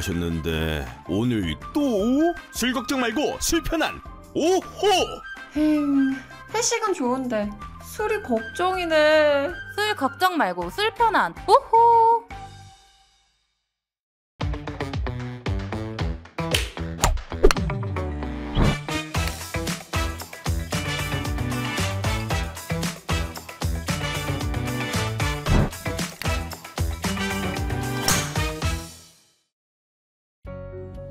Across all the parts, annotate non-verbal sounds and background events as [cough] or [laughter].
마셨는데 오늘 또? 술 걱정 말고 술 편한 오호! 힝, 회식은 좋은데 술이 걱정이네. 술 걱정 말고 술 편한 오호.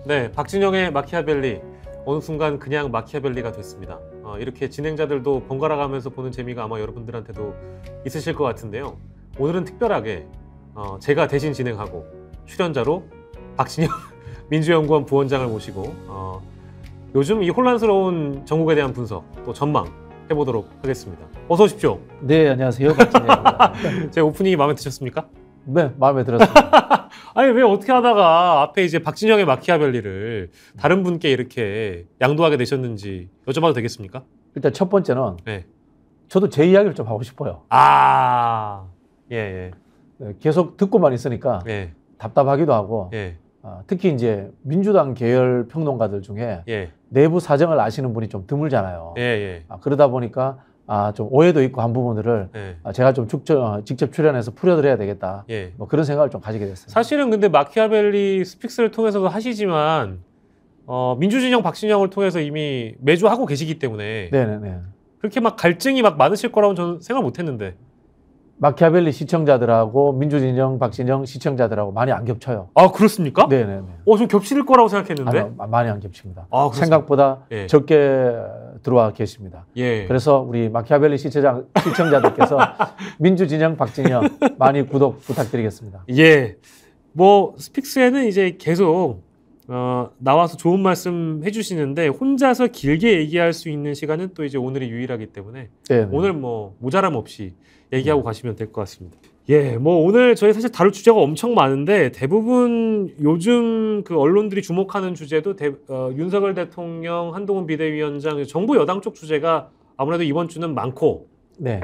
네, 박진영의 마키아벨리 어느 순간 그냥 마키아벨리가 됐습니다. 어, 이렇게 진행자들도 번갈아 가면서 보는 재미가 아마 여러분들한테도 있으실 것 같은데요. 오늘은 특별하게 어, 제가 대신 진행하고 출연자로 박진영 [laughs] 민주연구원 부원장을 모시고 어, 요즘 이 혼란스러운 정국에 대한 분석 또 전망 해보도록 하겠습니다. 어서 오십시오. 네, 안녕하세요. 박진영입니다. [laughs] 제 오프닝이 마음에 드셨습니까? 네, 마음에 들었습니다. [laughs] 아니 왜 어떻게 하다가 앞에 이제 박진영의 마키아벨리를 다른 분께 이렇게 양도하게 되셨는지 여쭤봐도 되겠습니까? 일단 첫 번째는 네. 저도 제 이야기를 좀 하고 싶어요. 아, 예, 예. 네, 계속 듣고만 있으니까 예. 답답하기도 하고 예. 어, 특히 이제 민주당 계열 평론가들 중에 예. 내부 사정을 아시는 분이 좀 드물잖아요. 예, 예. 아, 그러다 보니까 아, 좀 오해도 있고 한 부분들을 네. 아, 제가 좀 직접, 어, 직접 출연해서 풀어드려야 되겠다. 예. 뭐 그런 생각을 좀 가지게 됐어요. 사실은 근데 마키아벨리 스픽스를 통해서도 하시지만 어, 민주진영 박진영을 통해서 이미 매주 하고 계시기 때문에 네네네. 그렇게 막 갈증이 막 많으실 거라고 저는 생각 못 했는데. 마키아벨리 시청자들하고 민주진영, 박진영 시청자들하고 많이 안 겹쳐요. 아 그렇습니까? 네네네. 네, 네. 어, 좀 겹칠 거라고 생각했는데. 아니 많이 안 겹칩니다. 아, 생각보다 예. 적게 들어와 계십니다. 예. 그래서 우리 마키아벨리 시청자, 시청자들께서 [laughs] 민주진영, 박진영 많이 구독 부탁드리겠습니다. 예. 뭐 스픽스에는 이제 계속 어, 나와서 좋은 말씀 해주시는데 혼자서 길게 얘기할 수 있는 시간은 또 이제 오늘이 유일하기 때문에 네네. 네. 오늘 뭐 모자람 없이 얘기하고 가시면 될 것 같습니다. 예, 뭐 오늘 저희 사실 다룰 주제가 엄청 많은데 대부분 요즘 그 언론들이 주목하는 주제도 대, 어, 윤석열 대통령, 한동훈 비대위원장, 정부 여당 쪽 주제가 아무래도 이번 주는 많고 네.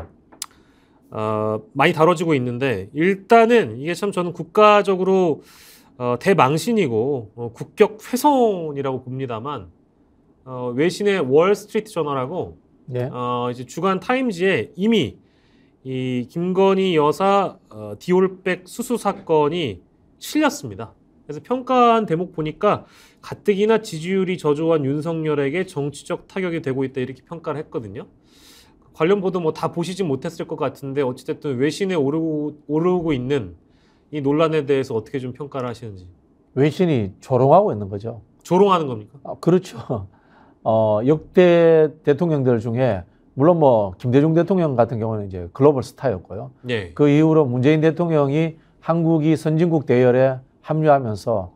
어, 많이 다뤄지고 있는데 일단은 이게 참 저는 국가적으로 어, 대망신이고 어, 국격 훼손이라고 봅니다만 어, 외신의 월스트리트 저널하고 네. 어, 이제 주간 타임지에 이미 이 김건희 여사 어, 디올백 수수 사건이 실렸습니다. 그래서 평가한 대목 보니까 가뜩이나 지지율이 저조한 윤석열에게 정치적 타격이 되고 있다 이렇게 평가를 했거든요. 관련 보도 뭐 다 보시지 못했을 것 같은데 어찌됐든 외신에 오르고, 오르고 있는 이 논란에 대해서 어떻게 좀 평가를 하시는지. 외신이 조롱하고 있는 거죠. 조롱하는 겁니까? 아, 그렇죠. [laughs] 어, 역대 대통령들 중에 물론 뭐 김대중 대통령 같은 경우는 이제 글로벌 스타였고요. 네. 그 이후로 문재인 대통령이 한국이 선진국 대열에 합류하면서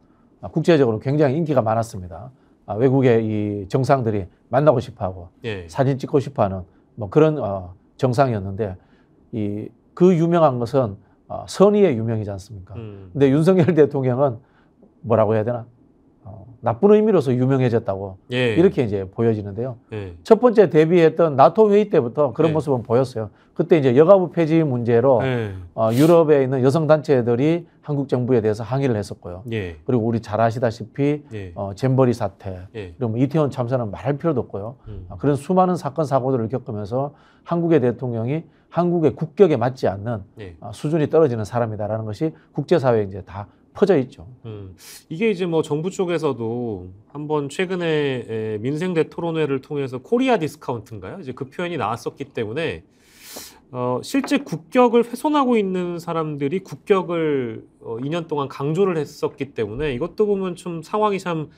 국제적으로 굉장히 인기가 많았습니다. 아, 외국의 이 정상들이 만나고 싶어하고 네. 사진 찍고 싶어하는 뭐 그런 어, 정상이었는데 이 그 유명한 것은 어, 선의의 유명이지 않습니까? 음. 근데 윤석열 [laughs] 대통령은 뭐라고 해야 되나 어, 나쁜 의미로서 유명해졌다고 예. 이렇게 이제 보여지는데요. 예. 첫 번째 데뷔했던 나토 회의 때부터 그런 예. 모습은 보였어요. 그때 이제 여가부 폐지 문제로 예. 어, 유럽에 있는 여성 단체들이 한국 정부에 대해서 항의를 했었고요. 예. 그리고 우리 잘 아시다시피 예. 어, 잼버리 사태, 그리고 뭐 이태원 참사는 말할 필요도 없고요. 음. 아, 그런 수많은 사건 사고들을 겪으면서 한국의 대통령이 한국의 국격에 맞지 않는 어, 수준이 떨어지는 사람이다라는 것이 국제사회에 이제 다 퍼져 있죠. 음, 이게 이제 뭐 정부 쪽에서도 한번 최근에 에, 민생대 토론회를 통해서 코리아 디스카운트인가요? 이제 그 표현이 나왔었기 때문에 어, 실제 국격을 훼손하고 있는 사람들이 국격을 어, 2년 동안 강조를 했었기 때문에 이것도 보면 좀 상황이 참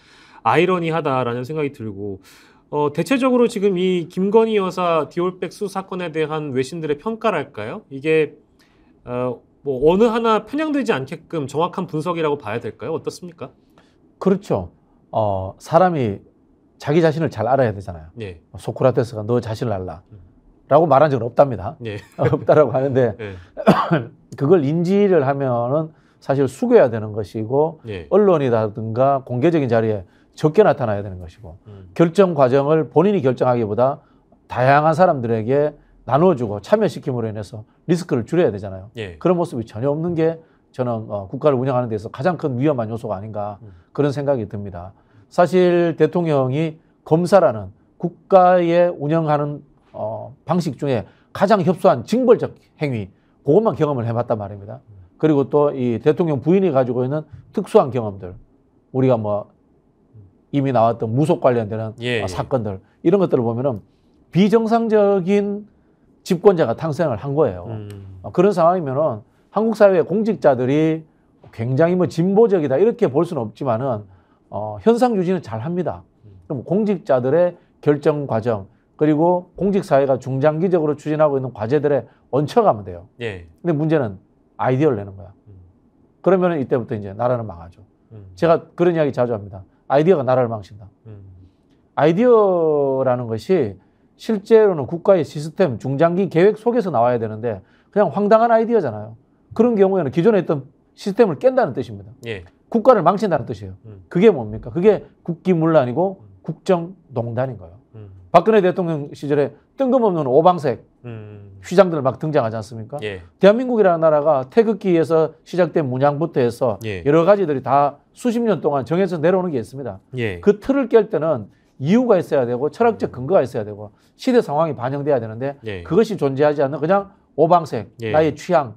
아이러니하다라는 생각이 들고 어, 대체적으로 지금 이 김건희 여사 디올백 수 사건에 대한 외신들의 평가랄까요? 이게 어, 뭐 어느 하나 편향되지 않게끔 정확한 분석이라고 봐야 될까요? 어떻습니까? 그렇죠. 어, 사람이 자기 자신을 잘 알아야 되잖아요. 예. 뭐 소크라테스가 너 자신을 알라. 음. 라고 말한 적은 없답니다. 예. [laughs] 없다라고 하는데 예. [clears throat] 그걸 인지를 하면은 사실 숙여야 되는 것이고 예. 언론이라든가 공개적인 자리에 적게 나타나야 되는 것이고 음. 결정 과정을 본인이 결정하기보다 다양한 사람들에게 나눠주고 참여시킴으로 인해서 리스크를 줄여야 되잖아요. 예. 그런 모습이 전혀 없는 게 저는 어, 국가를 운영하는 데서 가장 큰 위험한 요소가 아닌가 음. 그런 생각이 듭니다. 사실 대통령이 검사라는 국가의 운영하는 어, 방식 중에 가장 협소한 징벌적 행위 그것만 경험을 해봤단 말입니다. 그리고 또 이 대통령 부인이 가지고 있는 특수한 경험들 우리가 뭐 이미 나왔던 무속 관련되는 예, 뭐 예. 사건들 이런 것들을 보면은 비정상적인 집권자가 탄생을한 거예요. 음. 어, 그런 상황이면은 한국 사회의 공직자들이 굉장히 뭐 진보적이다 이렇게 볼 수는 없지만은 어, 현상 유지는 잘 합니다. 그럼 공직자들의 결정 과정 그리고 공직 사회가 중장기적으로 추진하고 있는 과제들에 얹혀가면 돼요. 예. 근데 문제는 아이디어를 내는 거야. 음. 그러면은 이때부터 이제 나라는 망하죠. 음. 제가 그런 이야기 자주 합니다. 아이디어가 나라를 망친다. 음. 아이디어라는 것이 실제로는 국가의 시스템, 중장기 계획 속에서 나와야 되는데 그냥 황당한 아이디어잖아요. 그런 경우에는 기존에 있던 시스템을 깬다는 뜻입니다. 예. 국가를 망친다는 뜻이에요. 음. 그게 뭡니까? 그게 국기문란이고 음. 국정농단인 거예요. 음. 박근혜 대통령 시절에 뜬금없는 오방색 음. 휘장들 막 등장하지 않습니까? 예. 대한민국이라는 나라가 태극기에서 시작된 문양부터 해서 예. 여러 가지들이 다 수십 년 동안 정해서 내려오는 게 있습니다. 예. 그 틀을 깰 때는 이유가 있어야 되고 음. 철학적 근거가 있어야 되고 시대 상황이 반영돼야 되는데 예. 예. 그것이 존재하지 않는 그냥 오방색 예, 예. 나의 취향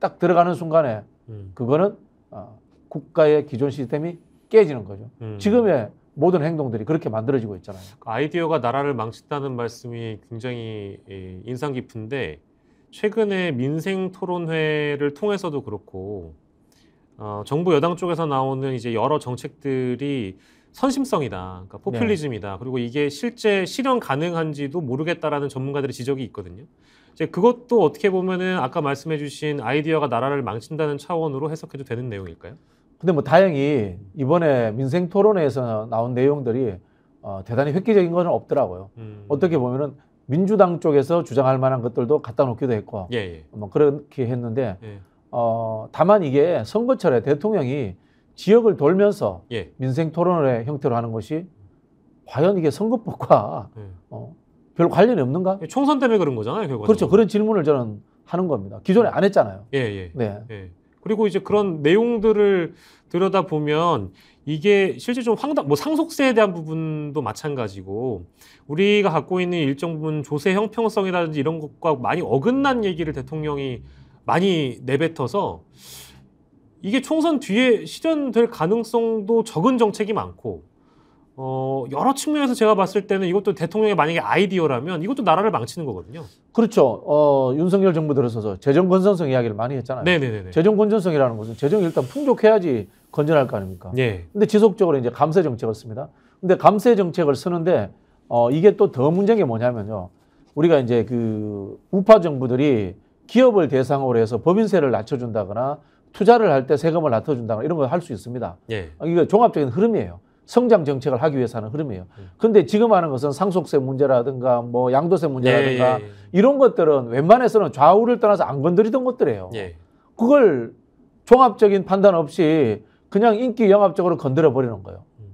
딱 들어가는 순간에 음. 그거는 어, 국가의 기존 시스템이 깨지는 거죠. 음. 지금의 모든 행동들이 그렇게 만들어지고 있잖아요. 그 아이디어가 나라를 망친다는 말씀이 굉장히 예, 인상 깊은데 최근에 민생 토론회를 통해서도 그렇고 어, 정부 여당 쪽에서 나오는 이제 여러 정책들이 선심성이다, 그러니까 포퓰리즘이다. 네. 그리고 이게 실제 실현 가능한지도 모르겠다라는 전문가들의 지적이 있거든요. 이제 그것도 어떻게 보면은 아까 말씀해주신 아이디어가 나라를 망친다는 차원으로 해석해도 되는 내용일까요? 근데 뭐 다행히 이번에 민생 토론회에서 나온 내용들이 어, 대단히 획기적인 건 없더라고요. 음. 어떻게 보면은 민주당 쪽에서 주장할 만한 것들도 갖다 놓기도 했고, 예, 예. 뭐 그렇게 했는데, 예. 어, 다만 이게 선거철에 대통령이 지역을 돌면서 예. 민생 토론의 형태로 하는 것이 과연 이게 선거법과 예. 어, 별 관련이 없는가? 예, 총선 때문에 그런 거잖아요, 결과. 그렇죠. 그런 질문을 저는 하는 겁니다. 기존에 안 했잖아요. 예, 예. 네. 예. 그리고 이제 그런 내용들을 들여다 보면 이게 실제 좀 황당, 뭐 상속세에 대한 부분도 마찬가지고 우리가 갖고 있는 일정 부분 조세 형평성이라든지 이런 것과 많이 어긋난 얘기를 대통령이 많이 내뱉어서 이게 총선 뒤에 실현될 가능성도 적은 정책이 많고 어, 여러 측면에서 제가 봤을 때는 이것도 대통령의 만약에 아이디어라면 이것도 나라를 망치는 거거든요. 그렇죠. 어, 윤석열 정부 들어서서 재정 건전성 이야기를 많이 했잖아요. 네네네. 재정 건전성이라는 것은 재정 일단 풍족해야지 건전할 거 아닙니까? 네. 근데 지속적으로 이제 감세 정책을 씁니다. 근데 감세 정책을 쓰는데 어, 이게 또 더 문제인 게 뭐냐면요. 우리가 이제 그 우파 정부들이 기업을 대상으로 해서 법인세를 낮춰준다거나 투자를 할 때 세금을 낮춰준다거나 이런 걸 할 수 있습니다. 예. 아, 이거 종합적인 흐름이에요. 성장 정책을 하기 위해서 하는 흐름이에요. 근데 지금 하는 것은 상속세 문제라든가 뭐 양도세 문제라든가 예, 예, 예. 이런 것들은 웬만해서는 좌우를 떠나서 안 건드리던 것들이에요. 예. 그걸 종합적인 판단 없이 그냥 인기 영합적으로 건드려 버리는 거예요. 음.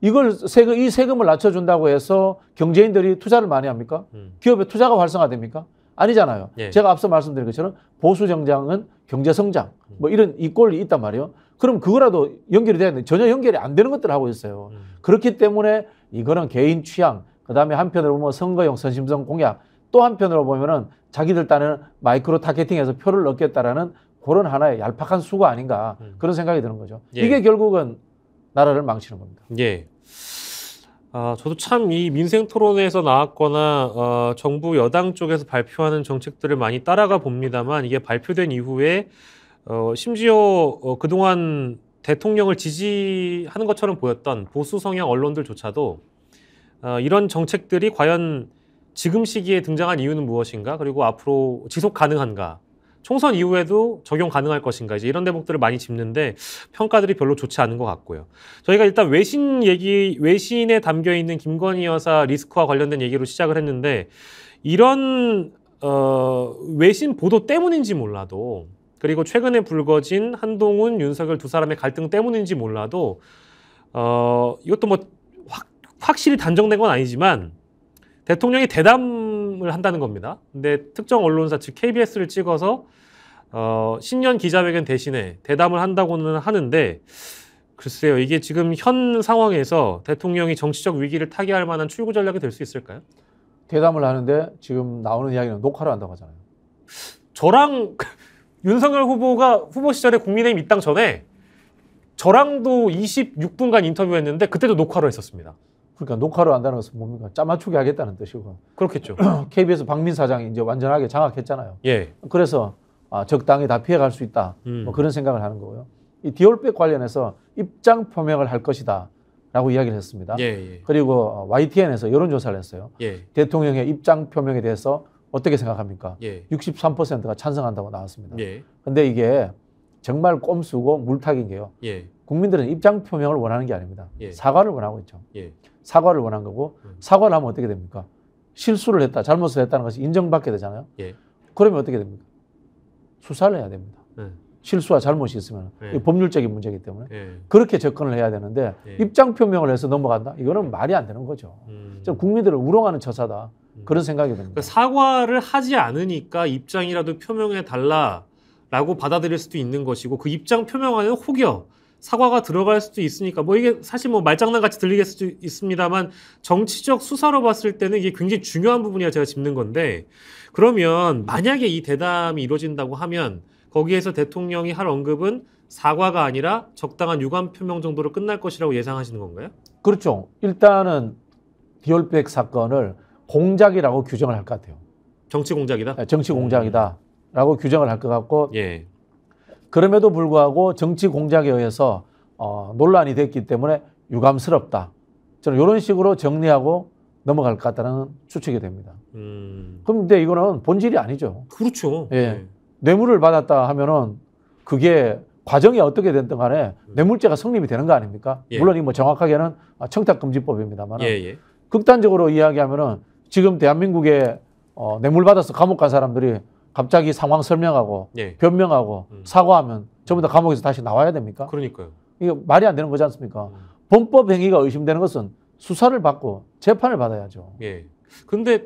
이걸 세금 이 세금을 낮춰준다고 해서 경제인들이 투자를 많이 합니까? 음. 기업의 투자가 활성화됩니까? 아니잖아요. 예. 제가 앞서 말씀드린 것처럼 보수 정장은 경제성장, 뭐 이런 이꼴이 있단 말이에요. 그럼 그거라도 연결이 돼야 되는데 전혀 연결이 안 되는 것들을 하고 있어요. 음. 그렇기 때문에 이거는 개인 취향, 그 다음에 한편으로 보면 선거용 선심성 공약, 또 한편으로 보면은 자기들 따는 마이크로 타겟팅에서 표를 얻겠다라는 그런 하나의 얄팍한 수가 아닌가 음. 그런 생각이 드는 거죠. 예. 이게 결국은 나라를 망치는 겁니다. 예. 아, 저도 참 이 민생 토론회에서 나왔거나 어, 정부 여당 쪽에서 발표하는 정책들을 많이 따라가 봅니다만 이게 발표된 이후에 어, 심지어 어, 그동안 대통령을 지지하는 것처럼 보였던 보수 성향 언론들조차도 어, 이런 정책들이 과연 지금 시기에 등장한 이유는 무엇인가 그리고 앞으로 지속 가능한가 총선 이후에도 적용 가능할 것인가 이제 이런 대목들을 많이 짚는데 평가들이 별로 좋지 않은 것 같고요. 저희가 일단 외신 얘기 외신에 담겨 있는 김건희 여사 리스크와 관련된 얘기로 시작을 했는데 이런 어, 외신 보도 때문인지 몰라도 그리고 최근에 불거진 한동훈 윤석열 두 사람의 갈등 때문인지 몰라도 어, 이것도 뭐 확, 확실히 단정된 건 아니지만 대통령이 대담 녹음을 한다는 겁니다. 근데 특정 언론사 즉 KBS를 찍어서 어, 신년 기자회견 대신에 대담을 한다고는 하는데 글쎄요 이게 지금 현 상황에서 대통령이 정치적 위기를 타개할 만한 출구 전략이 될 수 있을까요? 대담을 하는데 지금 나오는 이야기는 녹화를 한다고 하잖아요. 저랑 [laughs] 윤석열 후보가 후보 시절에 국민의힘 입당 전에 저랑도 26분간 인터뷰했는데 그때도 녹화로 했었습니다. 그러니까 녹화를 한다는 것은 뭡니까? 짜맞추게 하겠다는 뜻이고. [clears throat] 그렇겠죠. KBS 박민 사장이 이제 완전하게 장악했잖아요. 예. 그래서 아, 적당히 다 피해갈 수 있다. 뭐 음. 뭐 그런 생각을 하는 거고요. 이 디올백 관련해서 입장 표명을 할 것이다. 라고 이야기를 했습니다. 예, 예. 그리고 YTN에서 어, 여론조사를 했어요. 예. 대통령의 입장 표명에 대해서 어떻게 생각합니까? 예. 63%가 찬성한다고 나왔습니다. 예. 근데 이게 정말 꼼수고 물타기인 게요. 예. 국민들은 입장 표명을 원하는 게 아닙니다. 예. 사과를 원하고 있죠. 예. 사과를 원한 거고 음. 사과를 하면 어떻게 됩니까? 실수를 했다, 잘못을 했다는 것이 인정받게 되잖아요. 예. 그러면 어떻게 됩니까? 수사를 해야 됩니다. 예. 실수와 잘못이 있으면 예. 법률적인 문제이기 때문에 예. 그렇게 접근을 해야 되는데 예. 입장 표명을 해서 넘어간다 이거는 예. 말이 안 되는 거죠. 음. 국민들을 우롱하는 처사다 음. 그런 생각이 듭니다. 그러니까 사과를 하지 않으니까 입장이라도 표명해 달라라고 받아들일 수도 있는 것이고 그 입장 표명하는 혹여 사과가 들어갈 수도 있으니까 뭐 이게 사실 뭐 말장난 같이 들리겠 수도 있습니다만 정치적 수사로 봤을 때는 이게 굉장히 중요한 부분이야 제가 짚는 건데 그러면 만약에 이 대담이 이루어진다고 하면 거기에서 대통령이 할 언급은 사과가 아니라 적당한 유감 표명 정도로 끝날 것이라고 예상하시는 건가요? 그렇죠. 일단은 디올백 사건을 공작이라고 규정을 할 것 같아요. 정치 공작이다? 네, 정치 공작이다라고 음. 규정을 할 것 같고 예. 그럼에도 불구하고 정치 공작에 의해서 어, 논란이 됐기 때문에 유감스럽다. 저는 이런 식으로 정리하고 넘어갈 것 같다는 추측이 됩니다. 음. 그럼 근데 이거는 본질이 아니죠. 그렇죠. 예. 네. 뇌물을 받았다 하면은 그게 과정이 어떻게 됐든 간에 음. 뇌물죄가 성립이 되는 거 아닙니까? 예. 물론 이뭐 정확하게는 청탁금지법입니다만 예, 예. 극단적으로 이야기하면은 지금 대한민국에 어, 뇌물 받아서 감옥 간 사람들이 갑자기 상황 설명하고 예. 변명하고 음. 사과하면 전부 다 음. 감옥에서 다시 나와야 됩니까? 그러니까요. 이게 말이 안 되는 거지 않습니까? 음. 범법 행위가 의심되는 것은 수사를 받고 재판을 받아야죠. 예. 근데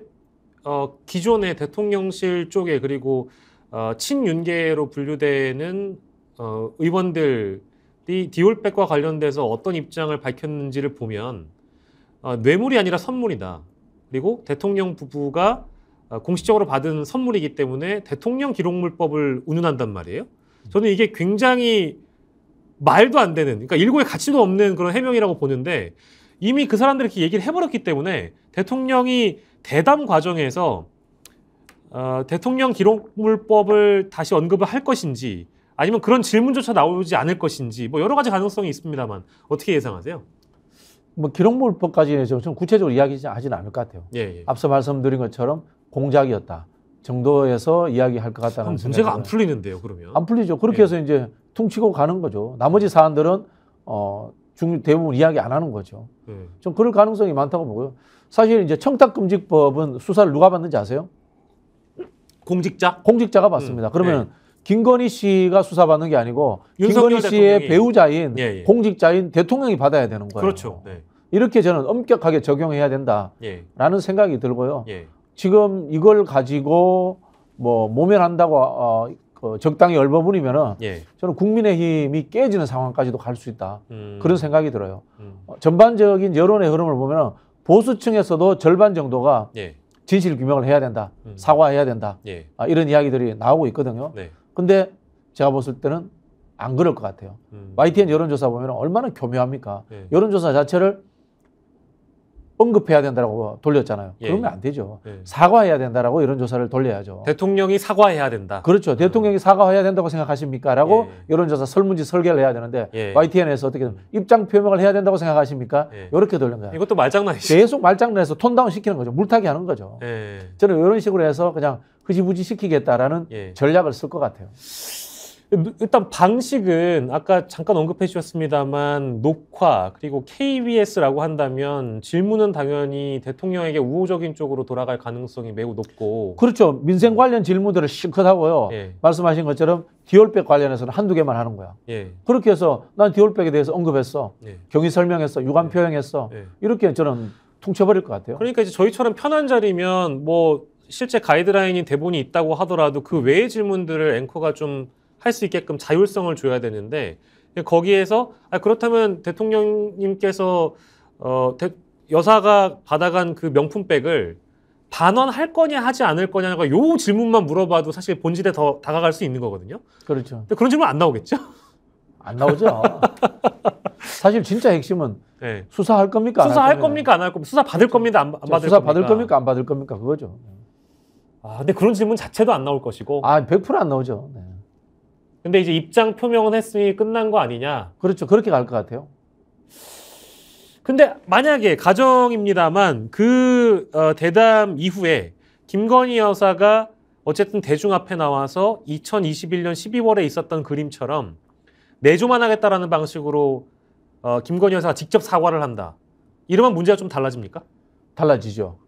어, 기존의 대통령실 쪽에 그리고 어, 친윤계로 분류되는 어, 의원들이 디올백과 관련돼서 어떤 입장을 밝혔는지를 보면 어, 뇌물이 아니라 선물이다. 그리고 대통령 부부가 아, 공식적으로 받은 선물이기 때문에 대통령 기록물법을 운운한단 말이에요. 저는 이게 굉장히 말도 안 되는, 그러니까 일고의 가치도 없는 그런 해명이라고 보는데 이미 그 사람들이 이렇게 얘기를 해버렸기 때문에 대통령이 대담 과정에서 어, 대통령 기록물법을 다시 언급을 할 것인지 아니면 그런 질문조차 나오지 않을 것인지 뭐 여러 가지 가능성이 있습니다만 어떻게 예상하세요? 뭐 기록물법까지는 좀 구체적으로 이야기하지는 않을 것 같아요. 예, 예. 앞서 말씀드린 것처럼 공작이었다 정도에서 이야기할 것 같다는 아, 문제가 생각이요안 풀리는데요 그러면 안 풀리죠 그렇게 네. 해서 이제 퉁치고 가는 거죠 나머지 사안들은 어, 중, 대부분 이야기 안 하는 거죠 네. 좀 그럴 가능성이 많다고 보고요 사실 이제 청탁금지법은 수사를 누가 받는지 아세요? 공직자? 공직자가 음. 받습니다. 음, 그러면 네. 예. 김건희 씨가 수사받는 게 아니고 김건희 씨의 대통령이. 배우자인 예, 예. 공직자인 대통령이 받아야 되는 거예요. 그렇죠. 네. 이렇게 저는 엄격하게 적용해야 된다라는 예. 생각이 들고요. 지금 이걸 가지고 뭐 모면한다고 어, 그 적당히 얼버무리면은 예. 저는 국민의힘이 깨지는 상황까지도 갈 수 있다 음. 그런 생각이 들어요. 음. 어, 전반적인 여론의 흐름을 보면은 보수층에서도 절반 정도가 예. 진실 규명을 해야 된다, 음. 사과해야 된다 예. 아, 이런 이야기들이 나오고 있거든요. 네. 근데 제가 봤을 때는 안 그럴 것 같아요. 음. YTN 여론조사 보면 얼마나 교묘합니까? 예. 여론조사 자체를 언급해야 된다라고 돌렸잖아요. 예. 그러면 예. 안 되죠. 예. 사과해야 된다고 이런 조사를 돌려야죠. 대통령이 사과해야 된다. 그렇죠. 음. 대통령이 사과해야 된다고 생각하십니까?라고 예. 여론조사 설문지 설계를 해야 되는데 예. YTN에서 어떻게 음. 입장 표명을 해야 된다고 생각하십니까? 예. 이렇게 돌린 거예요. 이것도 말장난이죠. 계속 말장난해서 톤다운 시키는 거죠. 물타기 하는 거죠. 예. 저는 이런 식으로 해서 그냥 흐지부지 시키겠다라는 예. 전략을 쓸 것 같아요. 그, 일단 방식은 아까 잠깐 언급해 주셨습니다만 녹화 그리고 KBS라고 한다면 질문은 당연히 대통령에게 우호적인 쪽으로 돌아갈 가능성이 매우 높고 그렇죠 민생 음. 관련 질문들을 실컷 하고요 예. 말씀하신 것처럼 디올백 관련해서는 한두 개만 하는 거야 예. 그렇게 해서 난 디올백에 대해서 언급했어 예. 경위 설명했어 유감 예. 표현했어 예. 이렇게 저는 퉁쳐버릴 것 같아요 그러니까 이제 저희처럼 편한 자리면 뭐 실제 가이드라인이 대본이 있다고 하더라도 그 외의 질문들을 앵커가 좀 할수 있게끔 자율성을 줘야 되는데 거기에서 아, 그렇다면 대통령님께서 어, 대, 여사가 받아간 그 명품백을 반환할 거냐 하지 않을 거냐가 요 질문만 물어봐도 사실 본질에 더 다가갈 수 있는 거거든요. 그렇죠. 근데 그런 질문 안 나오겠죠? 안 나오죠. [laughs] 사실 진짜 핵심은 네. 수사할 겁니까? 수사할 겁니까? 안 할 겁니까? 수사 받을 그렇죠. 겁니다. 안, 안 받을 그렇죠. 수사 겁니까? 받을 겁니까? 안 받을 겁니까? 그거죠. 아, 근데 그런 질문 자체도 안 나올 것이고. 아, 100%안 나오죠. 네. 근데 이제 입장 표명은 했으니 끝난 거 아니냐? 그렇죠. 그렇게 갈 것 같아요. 근데 만약에 가정입니다만 그 어, 대담 이후에 김건희 여사가 어쨌든 대중 앞에 나와서 2021년 12월에 있었던 그림처럼 내조만 하겠다라는 방식으로 어, 김건희 여사가 직접 사과를 한다. 이러면 문제가 좀 달라집니까? 달라지죠.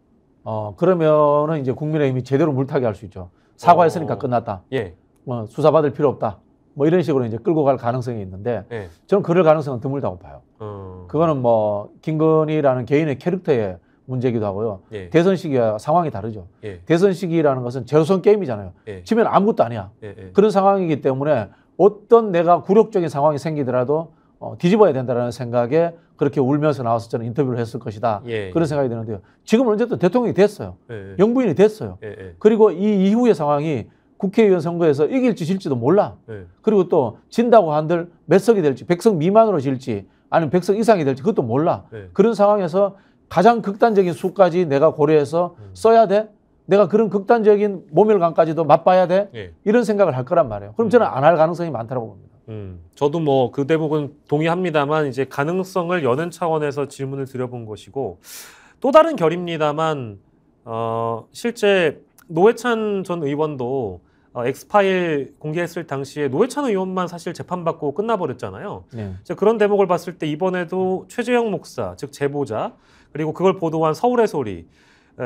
어, 그러면은 이제 국민의힘이 제대로 물타기 할 수 있죠. 사과했으니까 어... 끝났다. 예. 어, 수사받을 필요 없다. 뭐 이런 식으로 이제 끌고 갈 가능성이 있는데 네. 저는 그럴 가능성은 드물다고 봐요. 어... 그거는 뭐 김건희라는 개인의 캐릭터의 문제기도 하고요. 예. 대선 시기와 상황이 다르죠. 예. 대선 시기라는 것은 제로선 게임이잖아요. 예. 지면 아무것도 아니야. 예, 예. 그런 상황이기 때문에 어떤 내가 굴욕적인 상황이 생기더라도 어, 뒤집어야 된다라는 생각에 그렇게 울면서 나와서 저는 인터뷰를 했을 것이다. 그런 생각이 드는데요. 지금 은 언제든 대통령이 됐어요. 영부인이 됐어요. 그리고 이 이후의 상황이 국회의원 선거에서 이길지 질지도 몰라. 네. 그리고 또 진다고 한들 몇 석이 될지, 백석 미만으로 질지, 아니면 백석 이상이 될지 그것도 몰라. 네. 그런 상황에서 가장 극단적인 수까지 내가 고려해서 음. 써야 돼? 내가 그런 극단적인 모멸감까지도 맛봐야 돼? 네. 이런 생각을 할 거란 말이에요. 그럼 음. 저는 안 할 가능성이 많다고 봅니다. 음, 저도 뭐 그 대목은 동의합니다만 이제 가능성을 여는 차원에서 질문을 드려본 것이고 또 다른 결입니다만 어, 실제 노회찬 전 의원도 엑스파일 어, 공개했을 당시에 노회찬 의원만 사실 재판받고 끝나버렸잖아요. 네. 그런 대목을 봤을 때 이번에도 최재형 목사, 즉 제보자, 그리고 그걸 보도한 서울의 소리,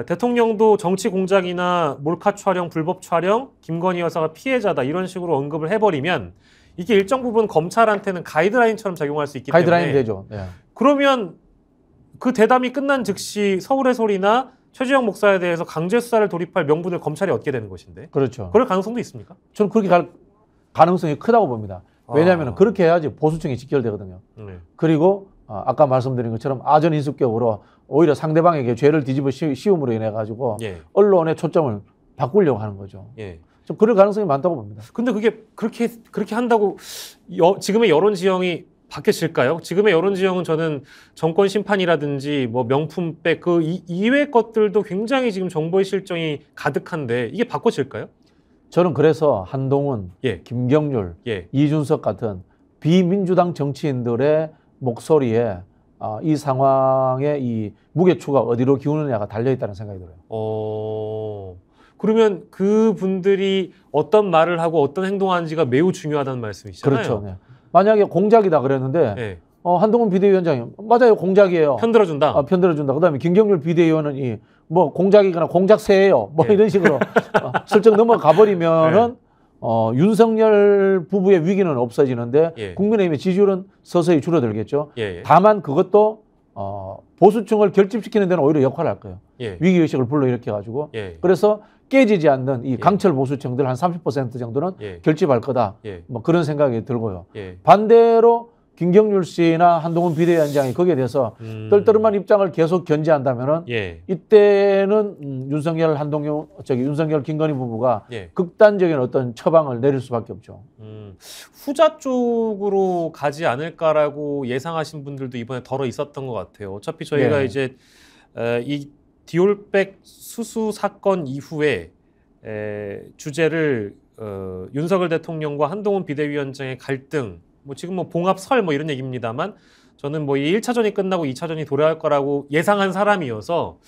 대통령도 정치 공작이나 몰카 촬영, 불법 촬영, 김건희 여사가 피해자다 이런 식으로 언급을 해버리면 이게 일정 부분 검찰한테는 가이드라인처럼 작용할 수 있기 가이드라인 때문에 가이드라인 되죠. 네. 그러면 그 대담이 끝난 즉시 서울의 소리나 최지영 목사에 대해서 강제 수사를 돌입할 명분을 검찰이 얻게 되는 것인데. 그렇죠. 그럴 가능성도 있습니까? 저는 그렇게 갈 가능성이 크다고 봅니다. 아. 왜냐하면 아. 그렇게 해야지 보수층이 직결되거든요. 네. 그리고 아, 아까 말씀드린 것처럼 아전 인수격으로 오히려 상대방에게 죄를 뒤집어 씌움으로 인해 가지고 예. 언론의 초점을 바꾸려고 하는 거죠. 예. 좀 그럴 가능성이 많다고 봅니다. 근데 그게 그렇게 그렇게 한다고 여, 지금의 여론 지형이 바뀌었을까요? 지금의 여론 지형은 저는 정권 심판이라든지 뭐 명품백 그 이, 이외 것들도 굉장히 지금 정보의 실정이 가득한데 이게 바꿔질까요? 저는 그래서 한동훈, 예. 김경률, 예. 이준석 같은 비민주당 정치인들의 목소리에 어, 이 상황의 이 무게추가 어디로 기우느냐가 달려 있다는 생각이 들어요. 어... 그러면 그 분들이 어떤 말을 하고 어떤 행동하는지가 매우 중요하다는 말씀이시잖아요. 그렇죠. 네. 만약에 공작이다 그랬는데 예. 어, 한동훈 비대위원장이 맞아요 공작이에요. 편들어준다. 아, 편들어준다. 그다음에 김경률 비대위원은 이 뭐 공작이거나 공작세예요. 뭐 예. 이런 식으로 어, 슬쩍 넘어가 버리면은 예. 어, 윤석열 부부의 위기는 없어지는데 예. 국민의힘의 지지율은 서서히 줄어들겠죠. 예, 예 다만 그것도 어, 보수층을 결집시키는 데는 오히려 역할을 할 거예요. 위기 의식을 불러일으켜 가지고. 그래서 깨지지 않는 이 예. 강철 보수층들 한 30% 정도는 예. 결집할 거다. 예. 뭐 그런 생각이 들고요. 예. 반대로 김경률 씨나 한동훈 비대위원장이 거기에 대해서 음. 떨떠름한 입장을 계속 견지한다면은 예. 이때는 음, 윤석열 한동훈 저기 윤석열 김건희 부부가 예. 극단적인 어떤 처방을 내릴 수밖에 없죠. 음. 후자 쪽으로 가지 않을까라고 예상하신 분들도 이번에 덜어 있었던 것 같아요. 어차피 저희가 이제 에, 이 디올백 수수 사건 이후에 에, 주제를 어, 윤석열 대통령과 한동훈 비대위원장의 갈등, 뭐 지금 뭐 봉합설 뭐 이런 얘기입니다만 저는 뭐이 1차전이 끝나고 2차전이 도래할 거라고 예상한 사람이어서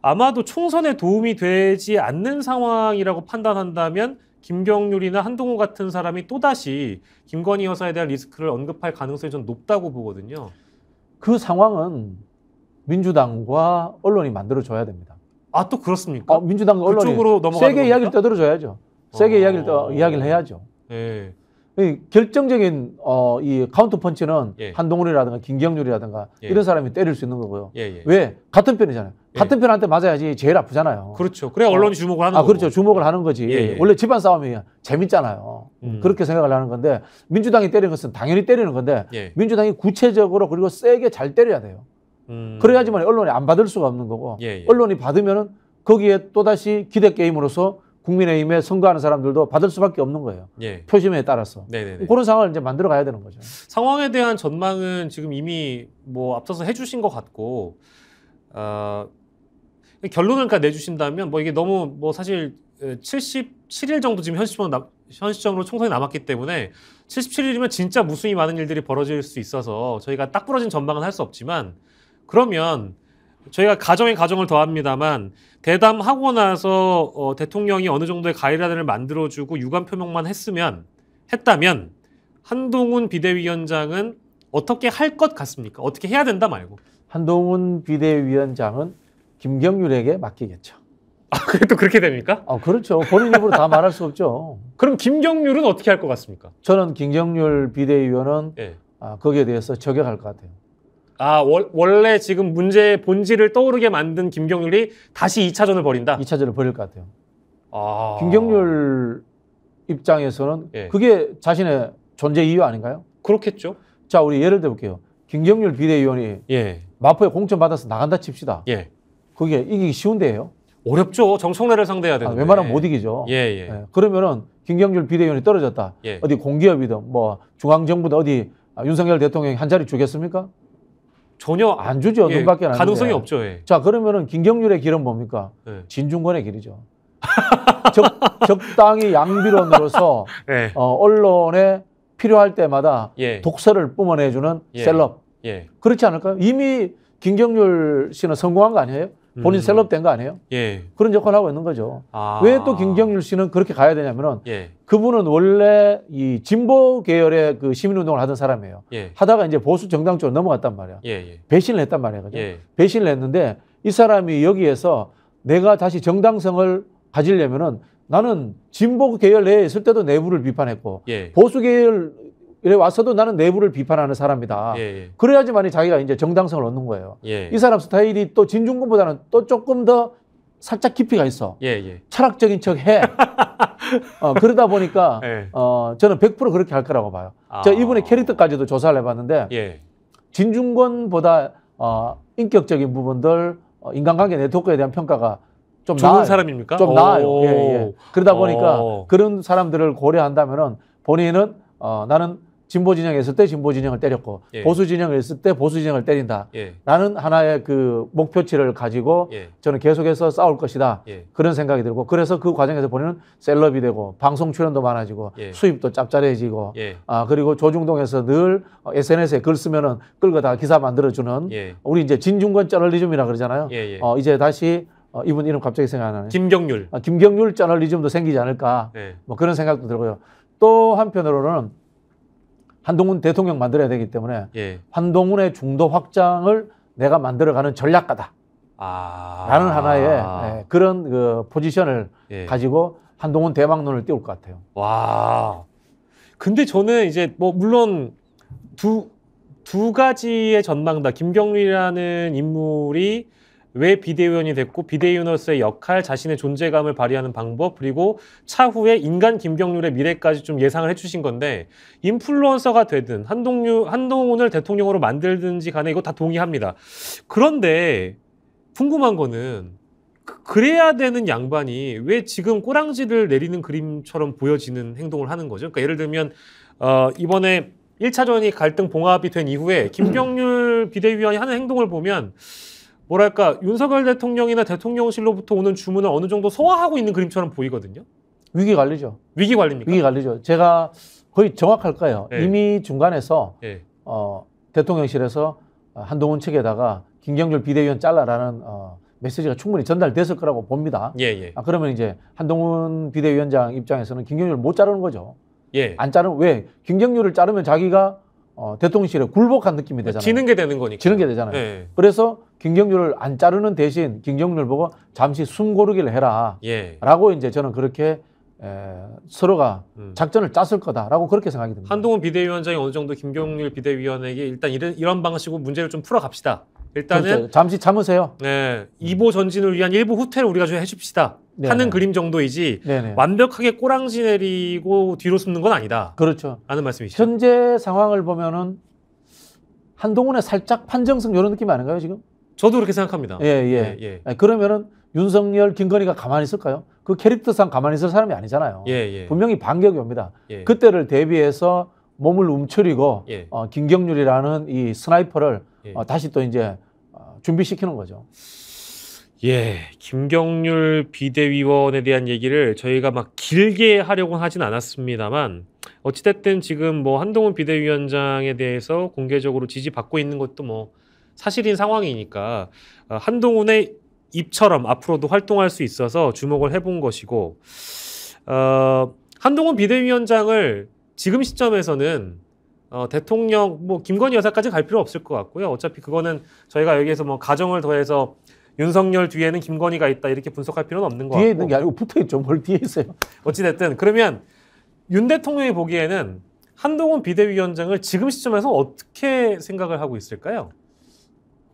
아마도 총선에 도움이 되지 않는 상황이라고 판단한다면 김경률이나 한동훈 같은 사람이 또다시 김건희 여사에 대한 리스크를 언급할 가능성이 좀 높다고 보거든요. 그 상황은 민주당과 언론이 만들어줘야 됩니다. 아또 그렇습니까? 아, 민주당 언론이 쪽으로넘어가 세게 겁니까? 이야기를 떠들어줘야죠. 세게 어... 이야기를 떠, 이야기를 해야죠. 예. 이 결정적인 어, 이 카운터 펀치는 예. 한동훈이라든가 김경률이라든가 예. 이런 사람이 때릴 수 있는 거고요. 예예. 예. 왜 같은 편이잖아요. 예. 같은 편한테 맞아야지 제일 아프잖아요. 그렇죠. 그래 야 언론이 어. 주목을 하는 아, 거아 그렇죠. 주목을 하는 거지. 예예. 예. 원래 집안 싸움이 재밌잖아요. 음. 그렇게 생각을 하는 건데 민주당이 때리는 것은 당연히 때리는 건데 예. 민주당이 구체적으로 그리고 세게 잘 때려야 돼요. 음. 그래야지만 언론이 안 받을 수가 없는 거고 예, 예. 언론이 받으면은 거기에 또다시 기대 게임으로서 국민의힘에 선거하는 사람들도 받을 수밖에 없는 거예요. 예. 표심에 따라서. 네네네. 그런 상황을 이제 만들어 가야 되는 거죠. 상황에 대한 전망은 지금 이미 뭐 앞서서 해주신 것 같고 어, 결론을 그러니까 내주신다면 뭐 이게 너무 뭐 사실 77일 정도 지금 현 시점으로, 남, 현 시점으로 총선이 남았기 때문에 77일이면 진짜 무수히 많은 일들이 벌어질 수 있어서 저희가 딱 부러진 전망은 할 수 없지만 그러면 저희가 가정에 가정을 더합니다만 대담하고 나서 어, 대통령이 어느 정도의 가이드라인을 만들어주고 유감 표명만 했으면 했다면 한동훈 비대위원장은 어떻게 할 것 같습니까? 어떻게 해야 된다 말고 한동훈 비대위원장은 김경률에게 맡기겠죠. 아, 그게 또 그렇게 됩니까? 아, 그렇죠. 본인 입으로 다 말할 수 없죠. [laughs] 그럼 김경률은 어떻게 할 것 같습니까? 저는 김경률 비대위원은 네. 아, 거기에 대해서 저격할 것 같아요. 아, 월, 원래 지금 문제의 본질을 떠오르게 만든 김경률이 다시 2차전을 벌인다? 2차전을 벌일 것 같아요. 아... 김경률 입장에서는 예. 그게 자신의 존재 이유 아닌가요? 그렇겠죠. 자, 우리 예를 들어 볼게요. 김경률 비대위원이 예. 마포에 공천 받아서 나간다 칩시다. 예. 그게 이기기 쉬운데요? 어렵죠. 정청래를 상대해야 아, 되는데. 아, 웬만하면 못 이기죠. 예, 예. 예. 그러면은 김경률 비대위원이 떨어졌다. 예. 어디 공기업이든 뭐 중앙정부든 어디 윤석열 대통령이 한 자리 주겠습니까? 전혀 안 주죠. 예, 눈밖에 안 가능성이 하 없죠. 예. 자 그러면은 김경률의 길은 뭡니까? 예. 진중권의 길이죠. [laughs] 적, 당히 양비론으로서 [laughs] 예. 어, 언론에 필요할 때마다 예. 독서를 뿜어내주는 예. 셀럽. 예. 그렇지 않을까요? 이미 김경률 씨는 성공한 거 아니에요? 본인 음. 셀럽된 거 아니에요? 예. 그런 역할을 하고 있는 거죠. 아. 왜또 김경률 씨는 그렇게 가야 되냐면은 예. 그분은 원래 이 진보 계열의 그 시민운동을 하던 사람이에요. 예. 하다가 이제 보수 정당 쪽으로 넘어갔단 말이야. 예, 예. 배신을 했단 말이에요. 그죠? 예. 배신을 했는데 이 사람이 여기에서 내가 다시 정당성을 가지려면은 나는 진보 계열 내에 있을 때도 내부를 비판했고 예. 보수 계열 이래 와서도 나는 내부를 비판하는 사람이다. 예, 예. 그래야지만이 자기가 이제 정당성을 얻는 거예요. 예, 이 사람 스타일이 또 진중권보다는 또 조금 더 살짝 깊이가 있어. 예, 예. 철학적인 척 해. [laughs] 어, 그러다 보니까 예. 어, 저는 100% 그렇게 할 거라고 봐요. 아. 제가 이분의 캐릭터까지도 조사를 해봤는데 진중권보다 어, 인격적인 부분들 어, 인간관계 네트워크에 대한 평가가 좀 좋은 나아요. 사람입니까? 좀 나아요. 예, 예. 그러다 보니까 그런 사람들을 고려한다면은 본인은 어, 나는 진보 진영에 있을 때 진보 진영을 때렸고 예. 보수 진영에 있을 때 보수 진영을 때린다라는 예. 하나의 그 목표치를 가지고 예. 저는 계속해서 싸울 것이다 예. 그런 생각이 들고 그래서 그 과정에서 본인은 셀럽이 되고 방송 출연도 많아지고 예. 수입도 짭짤해지고 예. 아 그리고 조중동에서 늘 SNS에 글 쓰면은 끌거다 기사 만들어주는 우리 이제 진중권 저널리즘이라 그러잖아요. 어 이제 다시 어, 이분 이름 갑자기 생각 나네. 김경률. 아, 김경률 저널리즘도 생기지 않을까. 뭐 그런 생각도 들고요. 또 한편으로는 한동훈 대통령 만들어야 되기 때문에 예. 한동훈의 중도 확장을 내가 만들어가는 전략가다. 아... 라는 하나의 네, 그런 그 포지션을 예. 가지고 한동훈 대망론을 띄울 것 같아요. 와. 근데 저는 이제 뭐 물론 두, 두 가지의 전망 다 김경리라는 인물이 왜 비대위원이 됐고 비대위원으로서의 역할, 자신의 존재감을 발휘하는 방법, 그리고 차후에 인간 김경률의 미래까지 좀 예상을 해주신 건데 인플루언서가 되든 한동유 한동훈을 대통령으로 만들든지 간에 이거 다 동의합니다. 그런데 궁금한 거는 그, 그래야 되는 양반이 왜 지금 꼬랑지를 내리는 그림처럼 보여지는 행동을 하는 거죠? 그러니까 예를 들면 어, 이번에 1차전이 갈등 봉합이 된 이후에 김경률 비대위원이 하는 행동을 보면 뭐랄까 윤석열 대통령이나 대통령실로부터 오는 주문을 어느 정도 소화하고 있는 그림처럼 보이거든요. 위기 관리죠. 위기 관리입니까? 위기 관리죠. 제가 거의 정확할 거예요. 네. 이미 중간에서 네. 어, 대통령실에서 한동훈 측에다가 김경률 비대위원 잘라라는 어, 메시지가 충분히 전달됐을 거라고 봅니다. 예, 예. 아, 그러면 이제 한동훈 비대위원장 입장에서는 김경률 못 자르는 거죠. 예. 안 자르면 왜? 김경률을 자르면 자기가 어, 대통령실에 굴복한 느낌이 되잖아요. 지는 게 되는 거니까. 지는 게 되잖아요. 네. 그래서 김경률을 안 자르는 대신 김경률 보고 잠시 숨 고르기를 해라. 예. 라고 이제 저는 그렇게 에, 서로가 음. 작전을 짰을 거다라고 그렇게 생각이 듭니다. 한동훈 비대위원장이 어느 정도 김경률 비대위원에게 일단 이런, 이런 방식으로 문제를 좀 풀어갑시다. 일단은 그렇죠. 잠시 참으세요. 네, 2보 전진을 위한 일부 후퇴를 우리가 좀 해줍시다. 네. 하는 그림 정도이지 네네. 네. 완벽하게 꼬랑지 내리고 뒤로 숨는 건 아니다. 그렇죠. 라는 말씀이시죠. 현재 상황을 보면은 한동훈의 살짝 판정성 이런 느낌 이 아닌가요 지금? 저도 그렇게 생각합니다. 예, 예. 예, 예. 그러면은 윤석열, 김건희가 가만히 있을까요? 그 캐릭터상 가만히 있을 사람이 아니잖아요. 예, 예. 분명히 반격이 옵니다. 예. 그때를 대비해서 몸을 움츠리고 예. 어, 김경률이라는 이 스나이퍼를 예. 어, 다시 또 이제 어, 준비시키는 거죠. 예, 김경률 비대위원에 대한 얘기를 저희가 막 길게 하려고 하진 않았습니다만 어찌됐든 지금 뭐 한동훈 비대위원장에 대해서 공개적으로 지지받고 있는 것도 뭐 사실인 상황이니까 어, 한동훈의 입처럼 앞으로도 활동할 수 있어서 주목을 해본 것이고 어, 한동훈 비대위원장을 지금 시점에서는 어, 대통령 뭐 김건희 여사까지 갈 필요 없을 것 같고요. 어차피 그거는 저희가 여기에서 뭐 가정을 더해서 윤석열 뒤에는 김건희가 있다 이렇게 분석할 필요는 없는 거 같고 뒤에 있는 게 아니고 붙어 있죠. 뭘 뒤에 있어요? 어찌 됐든 그러면 윤 대통령이 보기에는 한동훈 비대위원장을 지금 시점에서 어떻게 생각을 하고 있을까요?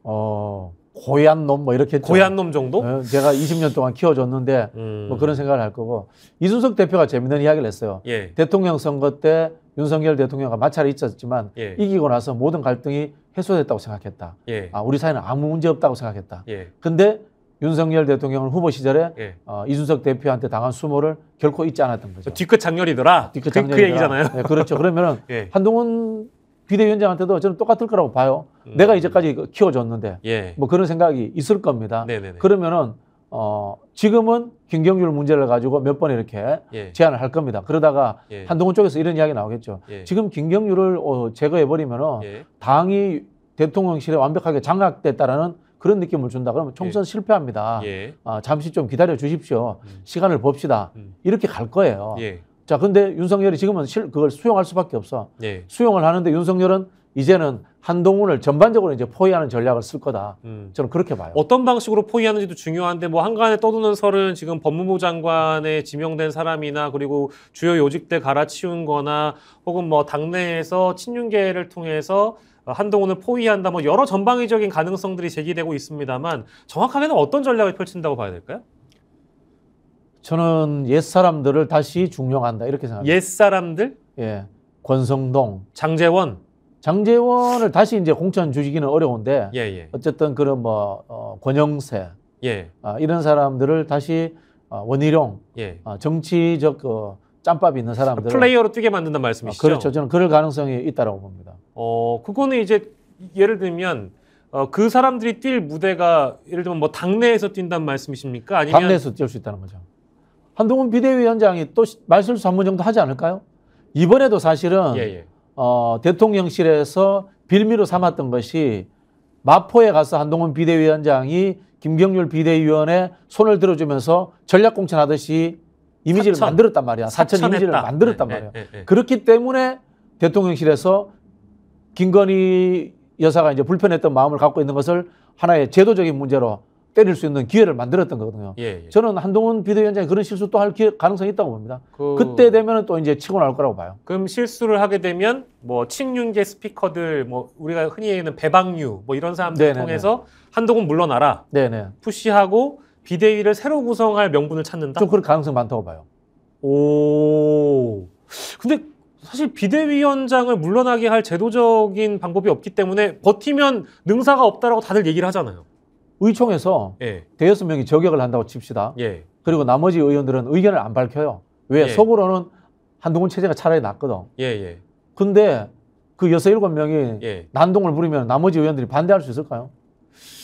어 고얀 놈뭐 이렇게 고얀 놈 정도? 어, 제가 20년 동안 키워줬는데 뭐 음. 뭐 그런 생각을 할 거고 이준석 대표가 재밌는 이야기를 했어요. 예. 대통령 선거 때 윤석열 대통령과 마찰이 있었지만 예. 이기고 나서 모든 갈등이 해소됐다고 생각했다. 예. 아, 우리 사회는 아무 문제 없다고 생각했다. 예. 근데 윤석열 대통령은 후보 시절에 예. 어, 이준석 대표한테 당한 수모를 결코 잊지 않았던 거죠. 뒤끝 장렬이더라. 뒤끝 그, 그 장렬이더라. 그 얘기잖아요. 네, 그렇죠. 그러면은 [laughs] 예. 한동훈 비대위원장한테도 저는 똑같을 거라고 봐요. 음. 내가 이제까지 키워줬는데 예. 뭐 그런 생각이 있을 겁니다. 네네네. 그러면은 어, 지금은 김경률 문제를 가지고 몇 번 이렇게 예. 제안을 할 겁니다. 그러다가 예. 한동훈 쪽에서 이런 이야기 나오겠죠. 예. 지금 김경률을 어, 제거해버리면은 예. 당이 대통령실에 완벽하게 장악됐다라는 그런 느낌을 준다. 그러면 예. 총선 실패합니다. 예. 아, 잠시 좀 기다려 주십시오. 음. 시간을 봅시다. 음. 이렇게 갈 거예요. 자, 근데 윤석열이 지금은 실, 그걸 수용할 수밖에 없어. 수용을 하는데 윤석열은 이제는 한동훈을 전반적으로 이제 포위하는 전략을 쓸 거다. 음. 저는 그렇게 봐요. 어떤 방식으로 포위하는지도 중요한데 뭐 한간에 떠도는 설은 지금 법무부 장관에 지명된 사람이나 그리고 주요 요직대 갈아치운 거나 혹은 뭐 당내에서 친윤계를 통해서 한동훈을 포위한다 뭐 여러 전방위적인 가능성들이 제기되고 있습니다만 정확하게는 어떤 전략을 펼친다고 봐야 될까요? 저는 옛 사람들을 다시 중용한다 이렇게 생각합니다. 옛 사람들? 예. 권성동, 장재원, 장재원을 다시 이제 공천 주시기는 어려운데 예, 예. 어쨌든 그런 뭐 어, 권영세 예. 어, 이런 사람들을 다시 어, 원희룡 어, 정치적 어, 짬밥이 있는 사람들 플레이어로 뛰게 만든다는 말씀이시죠? 어, 그렇죠. 저는 그럴 가능성이 있다고 봅니다. 어 그거는 이제 예를 들면 어, 그 사람들이 뛸 무대가 예를 들면 뭐 당내에서 뛴다는 말씀이십니까? 아니면 당내에서 뛸 수 있다는 거죠. 한동훈 비대위원장이 또 말실수 한번 정도 하지 않을까요? 이번에도 사실은 예, 예. 어, 대통령실에서 빌미로 삼았던 것이 마포에 가서 한동훈 비대위원장이 김경률 비대위원의 손을 들어주면서 전략공천 하듯이 이미지를 사천. 만들었단 말이야. 사천, 사천 이미지를 했다. 네, 만들었단 네, 말이야. 네, 네, 그렇기 때문에 대통령실에서 김건희 여사가 이제 불편했던 마음을 갖고 있는 것을 하나의 제도적인 문제로 때릴 수 있는 기회를 만들었던 거거든요. 예, 예. 저는 한동훈 비대위원장이 그런 실수 도할 가능성이 있다고 봅니다. 그... 때 되면 또 이제 치고 나올 거라고 봐요. 그럼 실수를 하게 되면 뭐 친윤계 스피커들 뭐 우리가 흔히 얘기하는 배방류 뭐 이런 사람들 네네네. 통해서 네. 한동훈 물러나라. 네네. 네. 푸시하고 비대위를 새로 구성할 명분을 찾는다. 좀 그런 가능성 많다고 봐요. 오. 근데 사실 비대위원장을 물러나게 할 제도적인 방법이 없기 때문에 버티면 능사가 없다라고 다들 얘기를 하잖아요. 의총에서 예. 대여섯 명이 저격을 한다고 칩시다. 예. 그리고 나머지 의원들은 의견을 안 밝혀요. 왜? 예. 속으로는 한동훈 체제가 차라리 낫거든. 예, 예. 근데 그 여섯 일곱 명이 예. 난동을 부리면 나머지 의원들이 반대할 수 있을까요?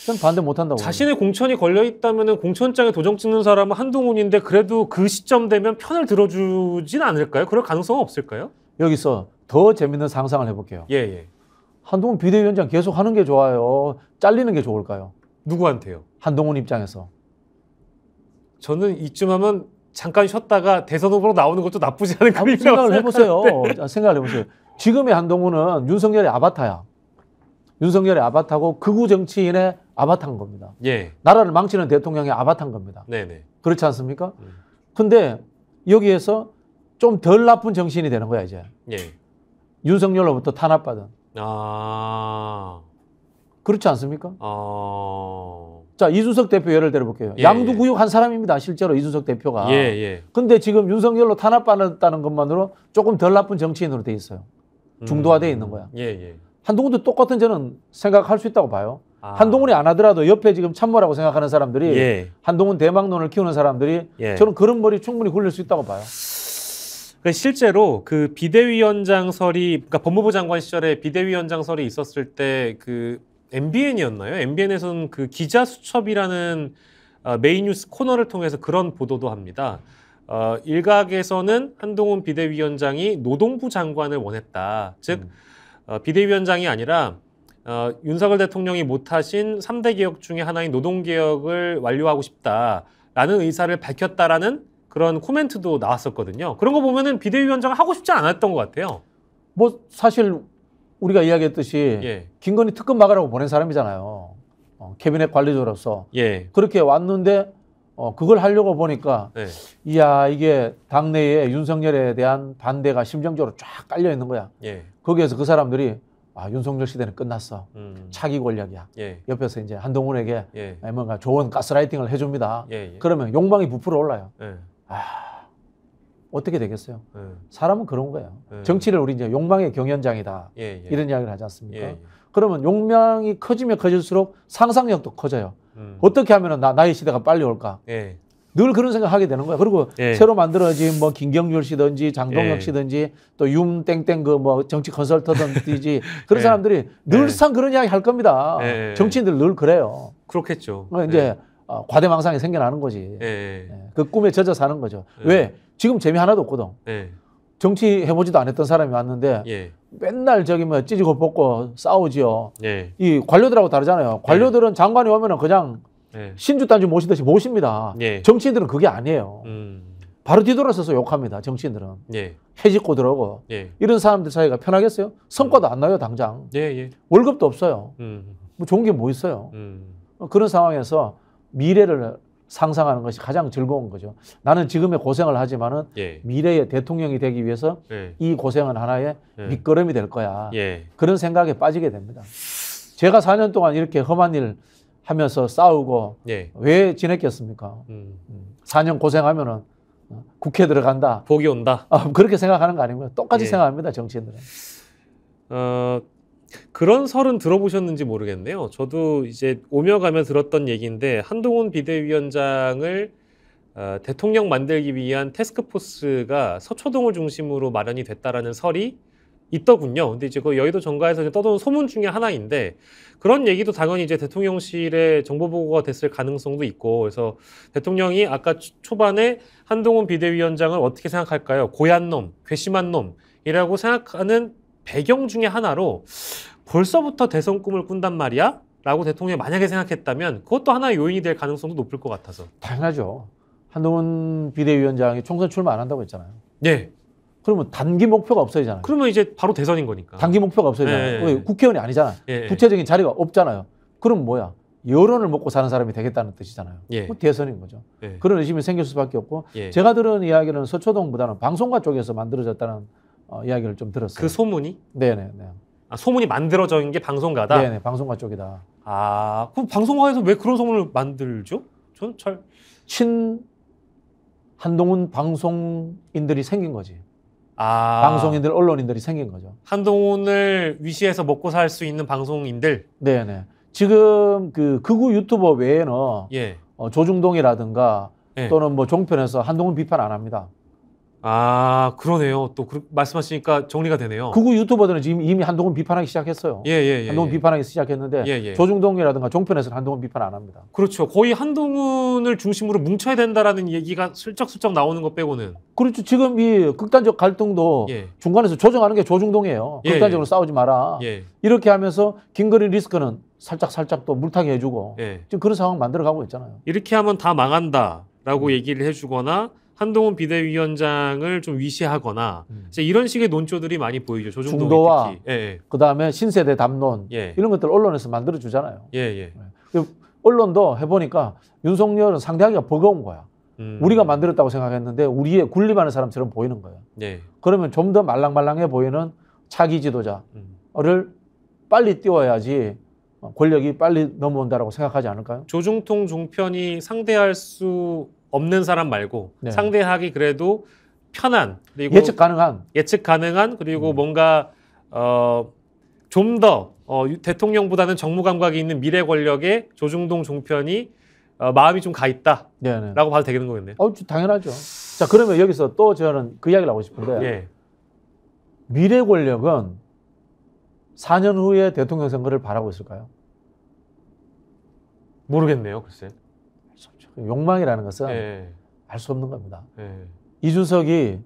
전 반대 못 한다고. 자신의 공천이 걸려 있다면 공천장에 도정 찍는 사람은 한동훈인데 그래도 그 시점 되면 편을 들어주진 않을까요? 그럴 가능성은 없을까요? 여기서 더 재밌는 상상을 해볼게요. 예, 예. 한동훈 비대위원장 계속 하는 게 좋아요. 잘리는 게 좋을까요? 누구한테요? 한동훈 입장에서. 저는 이쯤 하면 잠깐 쉬었다가 대선 후보로 나오는 것도 나쁘지 않은 그림이라고 생각을 해보세요. 생각을 해보세요. 지금의 한동훈은 윤석열의 아바타야. 윤석열의 아바타고 극우 정치인의 아바타인 겁니다. 예. 나라를 망치는 대통령의 아바타인 겁니다. 네네. 그렇지 않습니까? 음. 근데 여기에서 좀 덜 나쁜 정신이 되는 거야 이제. 예. 윤석열로부터 탄압받은. 아. 그렇지 않습니까? 어... 자, 이준석 대표 예를 들어볼게요. 예, 양두구육 예. 한 사람입니다. 실제로 이준석 대표가. 예, 예. 근데 지금 윤석열로 탄압받았다는 것만으로 조금 덜 나쁜 정치인으로 돼 있어요. 음. 중도화돼 있는 거야. 예, 예. 한동훈도 똑같은 저는 생각할 수 있다고 봐요. 아. 한동훈이 안 하더라도 옆에 지금 참모라고 생각하는 사람들이 예. 한동훈 대망론을 키우는 사람들이 예. 저는 그런 머리 충분히 굴릴 수 있다고 봐요. 그 실제로 그 비대위원장설이 그러니까 법무부 장관 시절에 비대위원장설이 있었을 때그 MBN이었나요? MBN에서는 그 기자 수첩이라는 어, 메인 뉴스 코너를 통해서 그런 보도도 합니다. 어, 일각에서는 한동훈 비대위원장이 노동부 장관을 원했다. 즉 음. 어, 비대위원장이 아니라 어, 윤석열 대통령이 못하신 3대 개혁 중에 하나인 노동개혁을 완료하고 싶다라는 의사를 밝혔다라는 그런 코멘트도 나왔었거든요. 그런 거 보면은 비대위원장 하고 싶지 않았던 것 같아요. 뭐 사실 우리가 이야기했듯이 예. 김건희 특검 막으라고 보낸 사람이잖아요. 어, 캐비넷 관리조로서 예. 그렇게 왔는데 어, 그걸 하려고 보니까 네. 이야 이게 당내에 윤석열에 대한 반대가 심정적으로 쫙 깔려 있는 거야. 예. 거기에서 그 사람들이 아 윤석열 시대는 끝났어. 음. 차기 권력이야. 예. 옆에서 이제 한동훈에게 예. 뭔가 좋은 가스라이팅을 해줍니다. 예예. 예. 그러면 욕망이 부풀어 올라요. 예. 아. 어떻게 되겠어요? 예. 사람은 그런 거예요. 예. 정치를 우리 이제 욕망의 경연장이다. 예, 예. 이런 이야기를 하지 않습니까? 예, 예, 그러면 욕망이 커지면 커질수록 상상력도 커져요. 음. 어떻게 하면 나, 나의 시대가 빨리 올까? 늘 그런 생각하게 을 되는 거야. 그리고 새로 만들어진 뭐 김경률 씨든지 장동혁 씨든지 또윰 땡땡 그 뭐 정치 컨설턴트든지 [laughs] 그런 사람들이 늘상 그런 이야기 할 겁니다. 정치인들 늘 그래요. 그렇겠죠. 그러니까 이제 어, 과대망상이 생겨나는 거지. 그 꿈에 젖어 사는 거죠. 왜? 지금 재미 하나도 없거든. 네. 정치 해보지도 않았던 사람이 왔는데 예. 맨날 저기 뭐 찌지고 볶고 싸우지요. 예. 이 관료들하고 다르잖아요. 예. 관료들은 예. 장관이 오면은 그냥 예. 신주단주 모시듯이 모십니다. 예. 정치인들은 그게 아니에요. 음. 바로 뒤돌아서서 욕합니다. 정치인들은 해지고 들어오고 이런 사람들 사이가 편하겠어요? 성과도 안 나요 당장. 월급도 없어요. 음. 뭐 좋은 게 뭐 있어요? 음. 그런 상황에서 미래를 상상하는 것이 가장 즐거운 거죠. 나는 지금의 고생을 하지만은 예. 미래의 대통령이 되기 위해서 예. 이 고생은 하나의 예. 밑거름이 될 거야. 예. 그런 생각에 빠지게 됩니다. 제가 4년 동안 이렇게 험한 일 하면서 싸우고 예. 왜 지냈겠습니까? 음. 4년 음. 고생하면은 어, 국회 들어간다. 복이 온다. 아, 그렇게 생각하는 거 아닙니까? 똑같이 예. 생각합니다 정치인들은. 어, 그런 설은 들어보셨는지 모르겠네요. 저도 이제 오며 가며 들었던 얘기인데 한동훈 비대위원장을 어, 대통령 만들기 위한 테스크포스가 서초동을 중심으로 마련이 됐다라는 설이 있더군요. 근데 이제 그 여의도 정가에서 떠도는 소문 중에 하나인데 그런 얘기도 당연히 이제 대통령실에 정보 보고가 됐을 가능성도 있고 그래서 대통령이 아까 초반에 한동훈 비대위원장을 어떻게 생각할까요? 고얀 놈, 괘씸한 놈이라고 생각하는 배경 중의 하나로 벌써부터 대선 꿈을 꾼단 말이야? 라고 대통령이 만약에 생각했다면 그것도 하나의 요인이 될 가능성도 높을 것 같아서. 당연하죠. 한동훈 비대위원장이 총선 출마 안 한다고 했잖아요. 네. 그러면 단기 목표가 없어지잖아요. 그러면 이제 바로 대선인 거니까. 단기 목표가 없어지잖아요. 네. 국회의원이 아니잖아. 네. 예, 예. 구체적인 자리가 없잖아요. 그럼 뭐야? 여론을 먹고 사는 사람이 되겠다는 뜻이잖아요. 예. 뭐 대선인 거죠. 예. 그런 의심이 생길 수밖에 없고 예. 제가 들은 이야기는 서초동보다는 방송가 쪽에서 만들어졌다는 어, 이야기를 좀 들었어요. 그 소문이? 네네. 네. 아, 소문이 만들어진 게 방송가다. 네네. 방송가 쪽이다. 아, 그럼 방송가에서 왜 그런 소문을 만들죠? 저는 잘. 친 한동훈 방송인들이 생긴 거지. 아. 방송인들, 언론인들이 생긴 거죠. 한동훈을 위시해서 먹고 살 수 있는 방송인들. 네네. 지금 그 극우 유튜버 외에는 예. 어, 조중동이라든가 예. 또는 뭐 종편에서 한동훈 비판 안 합니다. 아 그러네요. 또 그, 말씀하시니까 정리가 되네요. 그거 유튜버들은 지금 이미 한동훈 비판하기 시작했어요. 예예예. 예, 예, 한동훈 예. 비판하기 시작했는데 예, 예, 조중동이라든가 종편에서는 한동훈 비판 안 합니다. 그렇죠. 거의 한동훈을 중심으로 뭉쳐야 된다라는 얘기가 슬쩍슬쩍 나오는 것 빼고는. 그렇죠. 지금 이 극단적 갈등도 예. 중간에서 조정하는 게 조중동이에요. 극단적으로 싸우지 마라. 이렇게 하면서 긴거리 리스크는 살짝 살짝 또 물타기 해주고 지금 그런 상황 만들어가고 있잖아요. 이렇게 하면 다 망한다라고 얘기를 해주거나. 한동훈 비대위원장을 좀 위시하거나 음. 이런 식의 논조들이 많이 보이죠. 조중동 중도와 예, 예. 그다음에 신세대 담론 예. 이런 것들 언론에서 만들어 주잖아요. 예, 예. 예. 그 언론도 해보니까 윤석열은 상대하기가 버거운 거야. 음. 우리가 만들었다고 생각했는데 우리의 군림하는 사람처럼 보이는 거예요. 예. 그러면 좀 더 말랑말랑해 보이는 차기 지도자를 음. 빨리 띄워야지 권력이 빨리 넘어온다라고 생각하지 않을까요? 조중통 종편이 상대할 수 없는 사람 말고 네. 상대하기 그래도 편한 그리고 예측 가능한 예측 가능한 그리고 음. 뭔가 어 좀 더 어, 대통령보다는 정무 감각이 있는 미래 권력의 조중동 종편이 어, 마음이 좀 가 있다라고 네, 네. 봐도 되는 거겠네요. 어, 당연하죠. 자 그러면 여기서 또 저는 그 이야기를 하고 싶은데 예. 미래 권력은 4년 후에 대통령 선거를 바라고 있을까요? 모르겠네요, 글쎄. 욕망이라는 것은 예. 알수 없는 겁니다. 예. 이준석이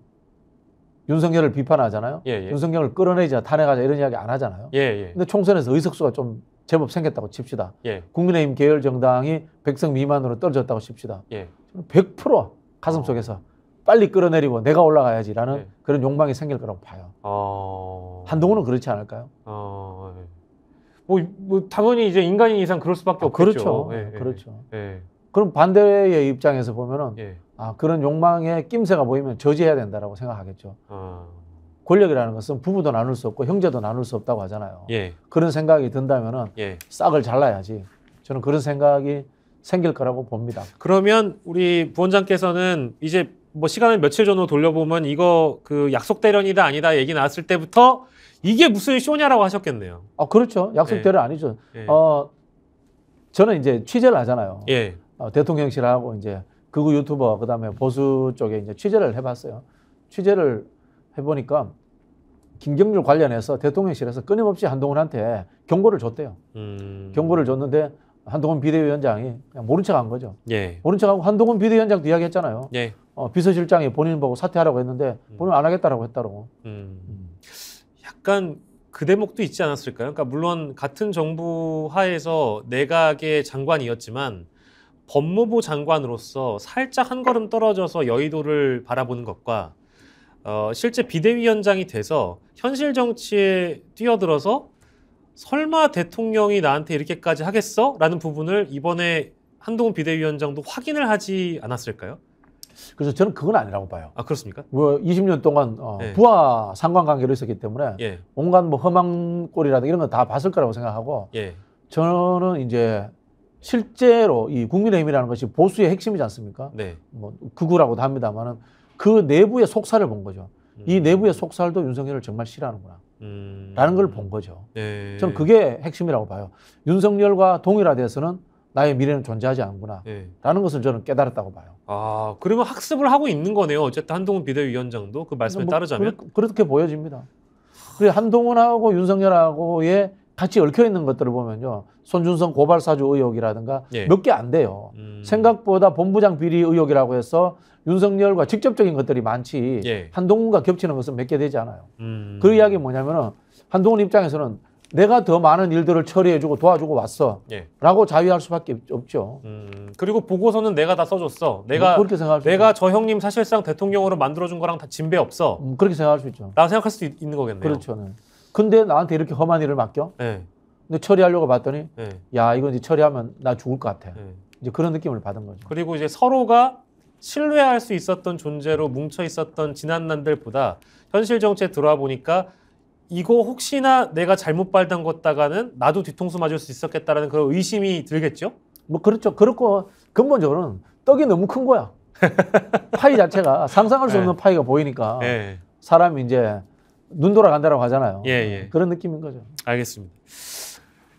윤석열을 비판하잖아요. 예예. 예. 윤석열을 끌어내자 탄핵하자 이런 이야기 안 하잖아요. 예예. 예. 근데 총선에서 의석수가 좀 제법 생겼다고 칩시다. 예. 국민의힘 계열 정당이 백석 미만으로 떨어졌다고 칩시다. 예. 100% 가슴 아. 속에서 어. 빨리 끌어내리고 내가 올라가야지라는 예. 그런 욕망이 생길 거라고 봐요. 어... 한동훈은 그렇지 않을까요? 어... 뭐, 뭐, 당연히 이제 인간인 이상 그럴 수밖에 아, 그렇죠. 없겠죠. 그렇죠. 예, 그렇죠. 그럼 반대의 입장에서 보면은 예. 아, 그런 욕망의 낌새가 보이면 저지해야 된다라고 생각하겠죠. 아... 권력이라는 것은 부부도 나눌 수 없고 형제도 나눌 수 없다고 하잖아요. 예. 그런 생각이 든다면은 예. 싹을 잘라야지. 저는 그런 생각이 생길 거라고 봅니다. 그러면 우리 부원장께서는 이제 뭐 시간을 며칠 전으로 돌려보면 이거 그 약속 대련이다 아니다 얘기 나왔을 때부터 이게 무슨 쇼냐라고 하셨겠네요. 아 그렇죠. 약속 예. 대련 아니죠. 예. 어 저는 이제 취재를 하잖아요. 예. 어, 대통령실하고 이제 극우 유튜버 그다음에 보수 쪽에 이제 취재를 해봤어요. 취재를 해보니까 김경률 관련해서 대통령실에서 끊임없이 한동훈한테 경고를 줬대요. 음. 경고를 줬는데 한동훈 비대위원장이 그냥 모른 척한 거죠. 예. 모른 척하고 한동훈 비대위원장도 이야기했잖아요. 예. 어, 비서실장이 본인 보고 사퇴하라고 했는데 음. 본인 안 하겠다라고 했다고. 음. 음. 약간 그 대목도 있지 않았을까요? 그러니까 물론 같은 정부 하에서 내각의 장관이었지만 법무부 장관으로서 살짝 한 걸음 떨어져서 여의도를 바라보는 것과 어, 실제 비대위원장이 돼서 현실 정치에 뛰어들어서 설마 대통령이 나한테 이렇게까지 하겠어? 라는 부분을 이번에 한동훈 비대위원장도 확인을 하지 않았을까요? 그래서 저는 그건 아니라고 봐요. 아 그렇습니까? 뭐 20년 동안 어, 네. 부하 상관관계로 있었기 때문에 예. 온갖 뭐 험한 꼴이라든가 이런 건 다 봤을 거라고 생각하고 예. 저는 이제 실제로 이 국민의힘이라는 것이 보수의 핵심이지 않습니까? 네. 뭐 극우라고도 합니다만은 그 내부의 속살을 본 거죠. 음. 이 내부의 속살도 윤석열을 정말 싫어하는구나. 음. 라는 걸 본 거죠. 네. 저는 그게 핵심이라고 봐요. 윤석열과 동일화돼서는 나의 미래는 존재하지 않구나. 네. 라는 것을 저는 깨달았다고 봐요. 아, 그러면 학습을 하고 있는 거네요. 어쨌든 한동훈 비대위원장도 그 말씀에 뭐, 따르자면. 그렇 그렇게 보여집니다. 그 한동훈하고 윤석열하고의 같이 얽혀 있는 것들을 보면요. 손준성 고발사주 의혹이라든가 예. 몇개 안 돼요. 음. 생각보다 본부장 비리 의혹이라고 해서 윤석열과 직접적인 것들이 많지 예. 한동훈과 겹치는 것은 몇 개 되지 않아요. 음. 그 이야기 뭐냐면은 한동훈 입장에서는 내가 더 많은 일들을 처리해주고 도와주고 왔어. 예. 라고 자유할 수밖에 없죠. 음, 그리고 보고서는 내가 다 써줬어. 내가, 뭐 그렇게 생각할 내가 저 형님 사실상 대통령으로 만들어준 거랑 다 진배 없어. 음, 그렇게 생각할 수 있죠. 나 생각할 수도 있, 는 거겠네요. 그렇죠. 네. 근데 나한테 이렇게 험한 일을 맡겨? 네. 근데 처리하려고 봤더니 네. 예. 야이거 이제 처리하면 나 죽을 것 같아. 네. 이제 그런 느낌을 받은 거죠. 그리고 이제 서로가 신뢰할 수 있었던 존재로 뭉쳐 있었던 지난 날들보다 현실 정치에 들어와 보니까 이거 혹시나 내가 잘못 발단 걷다가는 나도 뒤통수 맞을 수 있었겠다라는 그런 의심이 들겠죠? 뭐 그렇죠. 그렇고 근본적으로는 떡이 너무 큰 거야. [laughs] 파이 자체가 상상할 수 없는 네. 파이가 보이니까 사람이 이제 눈 돌아간다라고 하잖아요. 예, 예. 그런 느낌인 거죠. 알겠습니다.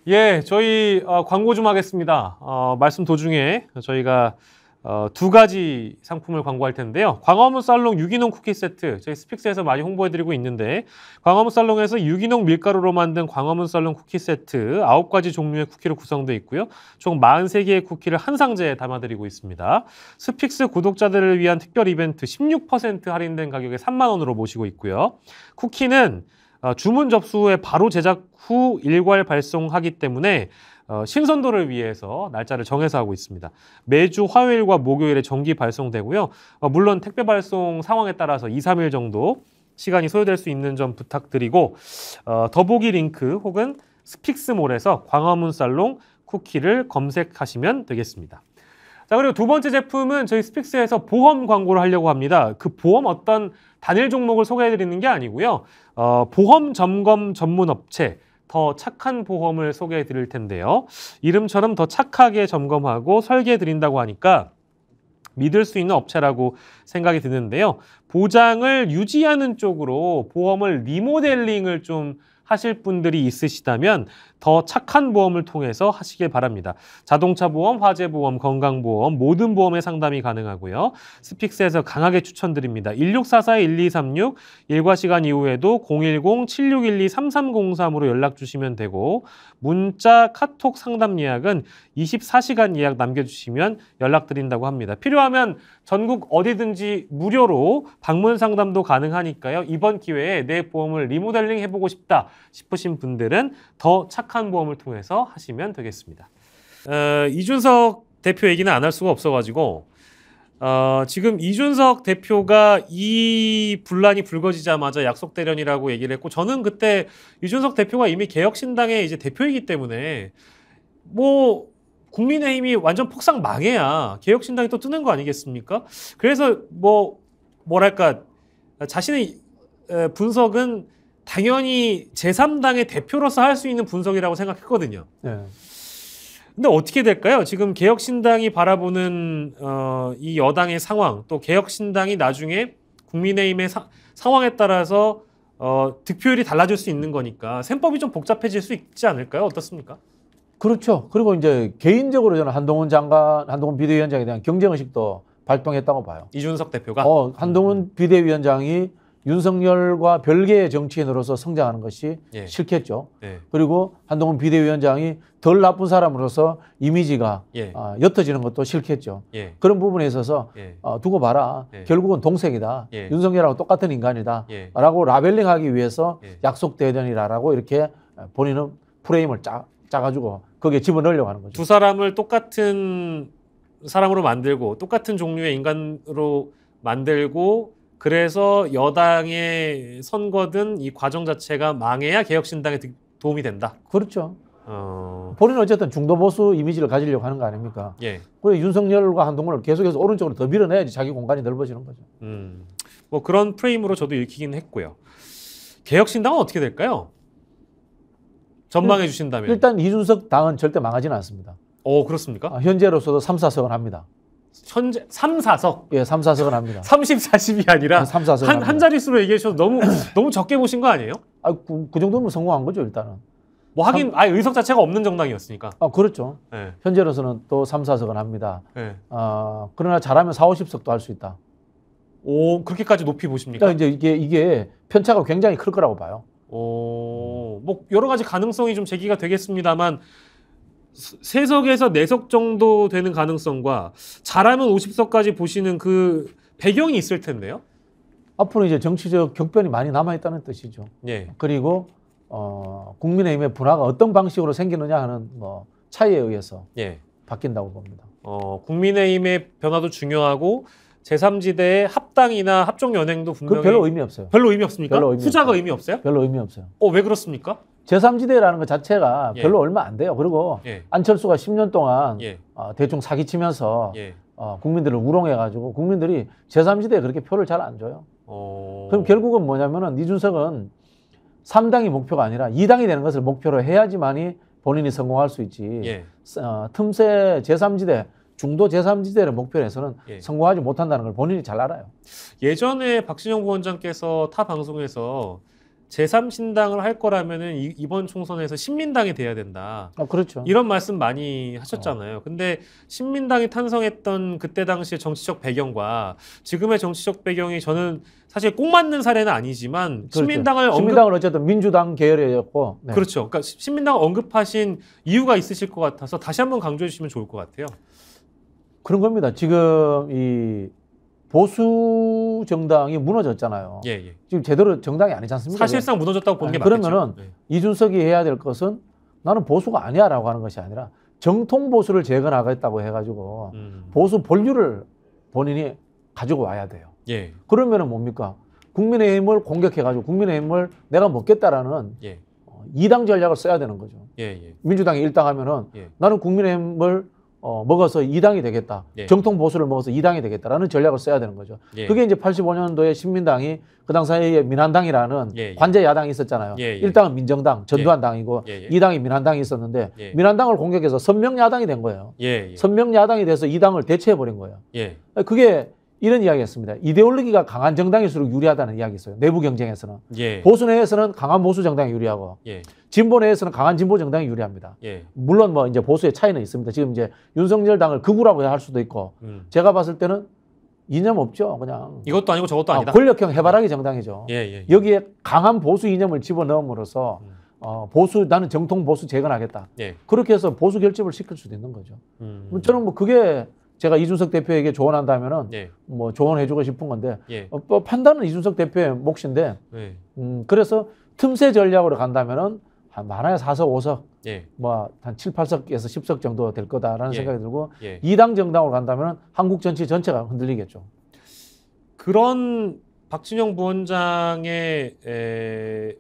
예, 저희 어, 광고 좀 하겠습니다. 어, 말씀 도중에 저희가 어, 두 가지 상품을 광고할 텐데요. 광화문 살롱 유기농 쿠키 세트 저희 스픽스에서 많이 홍보해드리고 있는데 광화문 살롱에서 유기농 밀가루로 만든 광화문 살롱 쿠키 세트 9 가지 종류의 쿠키로 구성되어 있고요. 총 43개의 쿠키를 한 상자에 담아드리고 있습니다. 스픽스 구독자들을 위한 특별 이벤트 16% 할인된 가격에 3만 원으로 모시고 있고요. 쿠키는 어, 주문 접수 후에 바로 제작 후 일괄 발송하기 때문에 어, 신선도를 위해서 날짜를 정해서 하고 있습니다. 매주 화요일과 목요일에 정기 발송되고요. 어, 물론 택배 발송 상황에 따라서 2, 3일 정도 시간이 소요될 수 있는 점 부탁드리고 어, 더보기 링크 혹은 스픽스몰에서 광화문 살롱 쿠키를 검색하시면 되겠습니다. 자 그리고 두 번째 제품은 저희 스픽스에서 보험 광고를 하려고 합니다. 그 보험 어떤 단일 종목을 소개해드리는 게 아니고요. 어, 보험 점검 전문 업체 더 착한 보험을 소개해 드릴 텐데요. 이름처럼 더 착하게 점검하고 설계해 드린다고 하니까 믿을 수 있는 업체라고 생각이 드는데요. 보장을 유지하는 쪽으로 보험을 리모델링을 좀 하실 분들이 있으시다면 더 착한 보험을 통해서 하시길 바랍니다. 자동차 보험, 화재 보험, 건강 보험 모든 보험의 상담이 가능하고요. 스픽스에서 강하게 추천드립니다. 1644-1236 일과 시간 이후에도 010-7612-3303으로 연락 주시면 되고 문자, 카톡 상담 예약은 24시간 예약 남겨주시면 연락드린다고 합니다. 필요하면 전국 어디든지 무료로 방문 상담도 가능하니까요. 이번 기회에 내 보험을 리모델링 해보고 싶다 싶으신 분들은 더 착한 보험을 통해서 하시면 되겠습니다. 어, 이준석 대표 얘기는 안 할 수가 없어가지고 어, 지금 이준석 대표가 이 분란이 불거지자마자 약속 대련이라고 얘기를 했고 저는 그때 이준석 대표가 이미 개혁신당의 이제 대표이기 때문에 뭐 국민의힘이 완전 폭삭 망해야 개혁신당이 또 뜨는 거 아니겠습니까? 그래서 뭐 뭐랄까 자신의 분석은 당연히 제3당의 대표로서 할 수 있는 분석이라고 생각했거든요. 네. 근데 어떻게 될까요? 지금 개혁신당이 바라보는 어, 이 여당의 상황, 또 개혁신당이 나중에 국민의힘의 사, 상황에 따라서 어, 득표율이 달라질 수 있는 거니까 셈법이 좀 복잡해질 수 있지 않을까요? 어떻습니까? 그렇죠. 그리고 이제 개인적으로 저는 한동훈 장관, 한동훈 비대위원장에 대한 경쟁의식도 발동했다고 봐요. 이준석 대표가? 어, 한동훈 비대위원장이 윤석열과 별개의 정치인으로서 성장하는 것이 예. 싫겠죠. 예. 그리고 한동훈 비대위원장이 덜 나쁜 사람으로서 이미지가 예. 어, 옅어지는 것도 싫겠죠. 예. 그런 부분에 있어서 예. 어, 두고 봐라. 예. 결국은 동생이다. 윤석열하고 똑같은 인간이다. 라고 라벨링하기 위해서 약속 대전이라라고 이렇게 본인은 프레임을 짜, 짜가지고 거기에 집어넣으려고 하는 거죠. 두 사람을 똑같은 사람으로 만들고 똑같은 종류의 인간으로 만들고 그래서 여당의 선거든 이 과정 자체가 망해야 개혁신당에 도움이 된다. 그렇죠. 어... 본인은 어쨌든 중도보수 이미지를 가지려고 하는 거 아닙니까? 예. 그리 윤석열과 한동훈을 계속해서 오른쪽으로 더 밀어내야지 자기 공간이 넓어지는 거죠. 음. 뭐 그런 프레임으로 저도 읽히긴 했고요. 개혁신당은 어떻게 될까요? 전망해 음. 주신다면 일단 이준석 당은 절대 망하지는 않습니다. 오 어, 그렇습니까? 아, 현재로서도 3, 4석은 합니다. 현재 3, 4석. 예, 3, 4석은 합니다. 30, 40이 아니라 3, 4석 한, 한 자릿수로 얘기해셔서 너무 너무 적게 보신 거 아니에요? 아, 그, 그 정도면 성공한 거죠, 일단은. 뭐 하긴 아 의석 자체가 없는 정당이었으니까. 아, 그렇죠. 네. 현재로서는 또 3, 4석은 합니다. 네. 어, 그러나 잘하면 4, 50석도 할 수 있다. 오, 그렇게까지 높이 보십니까? 그러니까 이제 이게 이게 편차가 굉장히 클 거라고 봐요. 오. 뭐 여러 가지 가능성이 좀 제기가 되겠습니다만 세석에서 네석 정도 되는 가능성과 잘하면 오십 석까지 보시는 그 배경이 있을 텐데요. 앞으로 이제 정치적 격변이 많이 남아 있다는 뜻이죠. 예. 그리고 어, 국민의힘의 분화가 어떤 방식으로 생기느냐 하는 뭐 차이에 의해서 예. 바뀐다고 봅니다. 어, 국민의힘의 변화도 중요하고 제3지대의 합당이나 합종연행도 그 분명히 별로 의미 없어요. 별로 의미 없습니까? 별로 의미 후자가 없어요. 의미 없어요? 별로 의미 없어요. 어, 왜 그렇습니까? 제3지대라는 것 자체가 예. 별로 얼마 안 돼요. 그리고 예. 안철수가 10년 동안 예. 어, 대충 사기치면서 예. 어, 국민들을 우롱해가지고 국민들이 제3지대에 그렇게 표를 잘 안 줘요. 오... 어. 그럼 결국은 뭐냐면은 이준석은 3당이 목표가 아니라 2당이 되는 것을 목표로 해야지만이 본인이 성공할 수 있지. 예. 어, 틈새 제3지대 중도 제3지대를 목표로 해서는 예. 성공하지 못한다는 걸 본인이 잘 알아요. 예전에 박진영 부원장께서 타 방송에서 제3신당을 할 거라면은 이, 번 총선에서 신민당이 돼야 된다. 아, 그렇죠. 이런 말씀 많이 하셨잖아요. 어. 근데 신민당이 탄성했던 그때 당시의 정치적 배경과 지금의 정치적 배경이 저는 사실 꼭 맞는 사례는 아니지만 그렇죠. 신민당을 언급... 신민당은 어쨌든 민주당 계열이었고 네. 그렇죠. 그러니까 신민당 언급하신 이유가 있으실 것 같아서 다시 한번 강조해 주시면 좋을 것 같아요. 그런 겁니다. 지금 이 보수 정당이 무너졌잖아요. 예, 예. 지금 제대로 정당이 아니지 않습니까? 사실상 무너졌다고 보는 아니, 게 맞겠죠. 그러면은 예. 이준석이 해야 될 것은 나는 보수가 아니야라고 하는 것이 아니라 정통 보수를 재건하겠다고 해가지고 음. 보수 본류를 본인이 가지고 와야 돼요. 예. 그러면은 뭡니까? 국민의힘을 공격해가지고 국민의힘을 내가 먹겠다라는 예. 어, 이당 전략을 써야 되는 거죠. 예, 예. 민주당이 일당하면은 예. 나는 국민의힘을 어, 먹어서 이당이 되겠다. 예. 정통 보수를 먹어서 이당이 되겠다라는 전략을 써야 되는 거죠. 예. 그게 이제 85년도에 신민당이 그 당사에 민한당이라는 예, 예. 관제 야당이 있었잖아요. 예, 예. 일당은 민정당, 전두환 당이고 이당이 민한당이 있었는데 민한당을 공격해서 선명 야당이 된 거예요. 선명 야당이 돼서 이당을 대체해 버린 거예요. 그게 이런 이야기했습니다. 이데올로기가 강한 정당일수록 유리하다는 이야기였어요 내부 경쟁에서는 예. 보수 내에서는 강한 보수 정당이 유리하고 예. 진보 내에서는 강한 진보 정당이 유리합니다. 예. 물론 뭐 이제 보수의 차이는 있습니다. 지금 이제 윤석열 당을 극우라고 할 수도 있고 음. 제가 봤을 때는 이념 없죠. 그냥 이것도 아니고 저것도 아, 아니다. 아, 권력형 해바라기 정당이죠. 예, 예, 예. 여기에 강한 보수 이념을 집어넣음으로써 음. 어, 보수 나는 정통 보수 재건하겠다. 예. 그렇게 해서 보수 결집을 시킬 수도 있는 거죠. 음. 저는 뭐 그게 제가 이준석 대표에게 조언한다면은 예. 뭐 조언해주고 싶은 건데 예. 어, 또 뭐 판단은 이준석 대표의 몫인데 예. 음, 그래서 틈새 전략으로 간다면은 한 많아야 4석, 5석, 예. 뭐한 7, 8석에서 10석 정도 될 거다라는 예. 생각이 들고 2당 예. 정당으로 간다면은 한국 정치 전체가 흔들리겠죠. 그런 박진영 부원장의 에...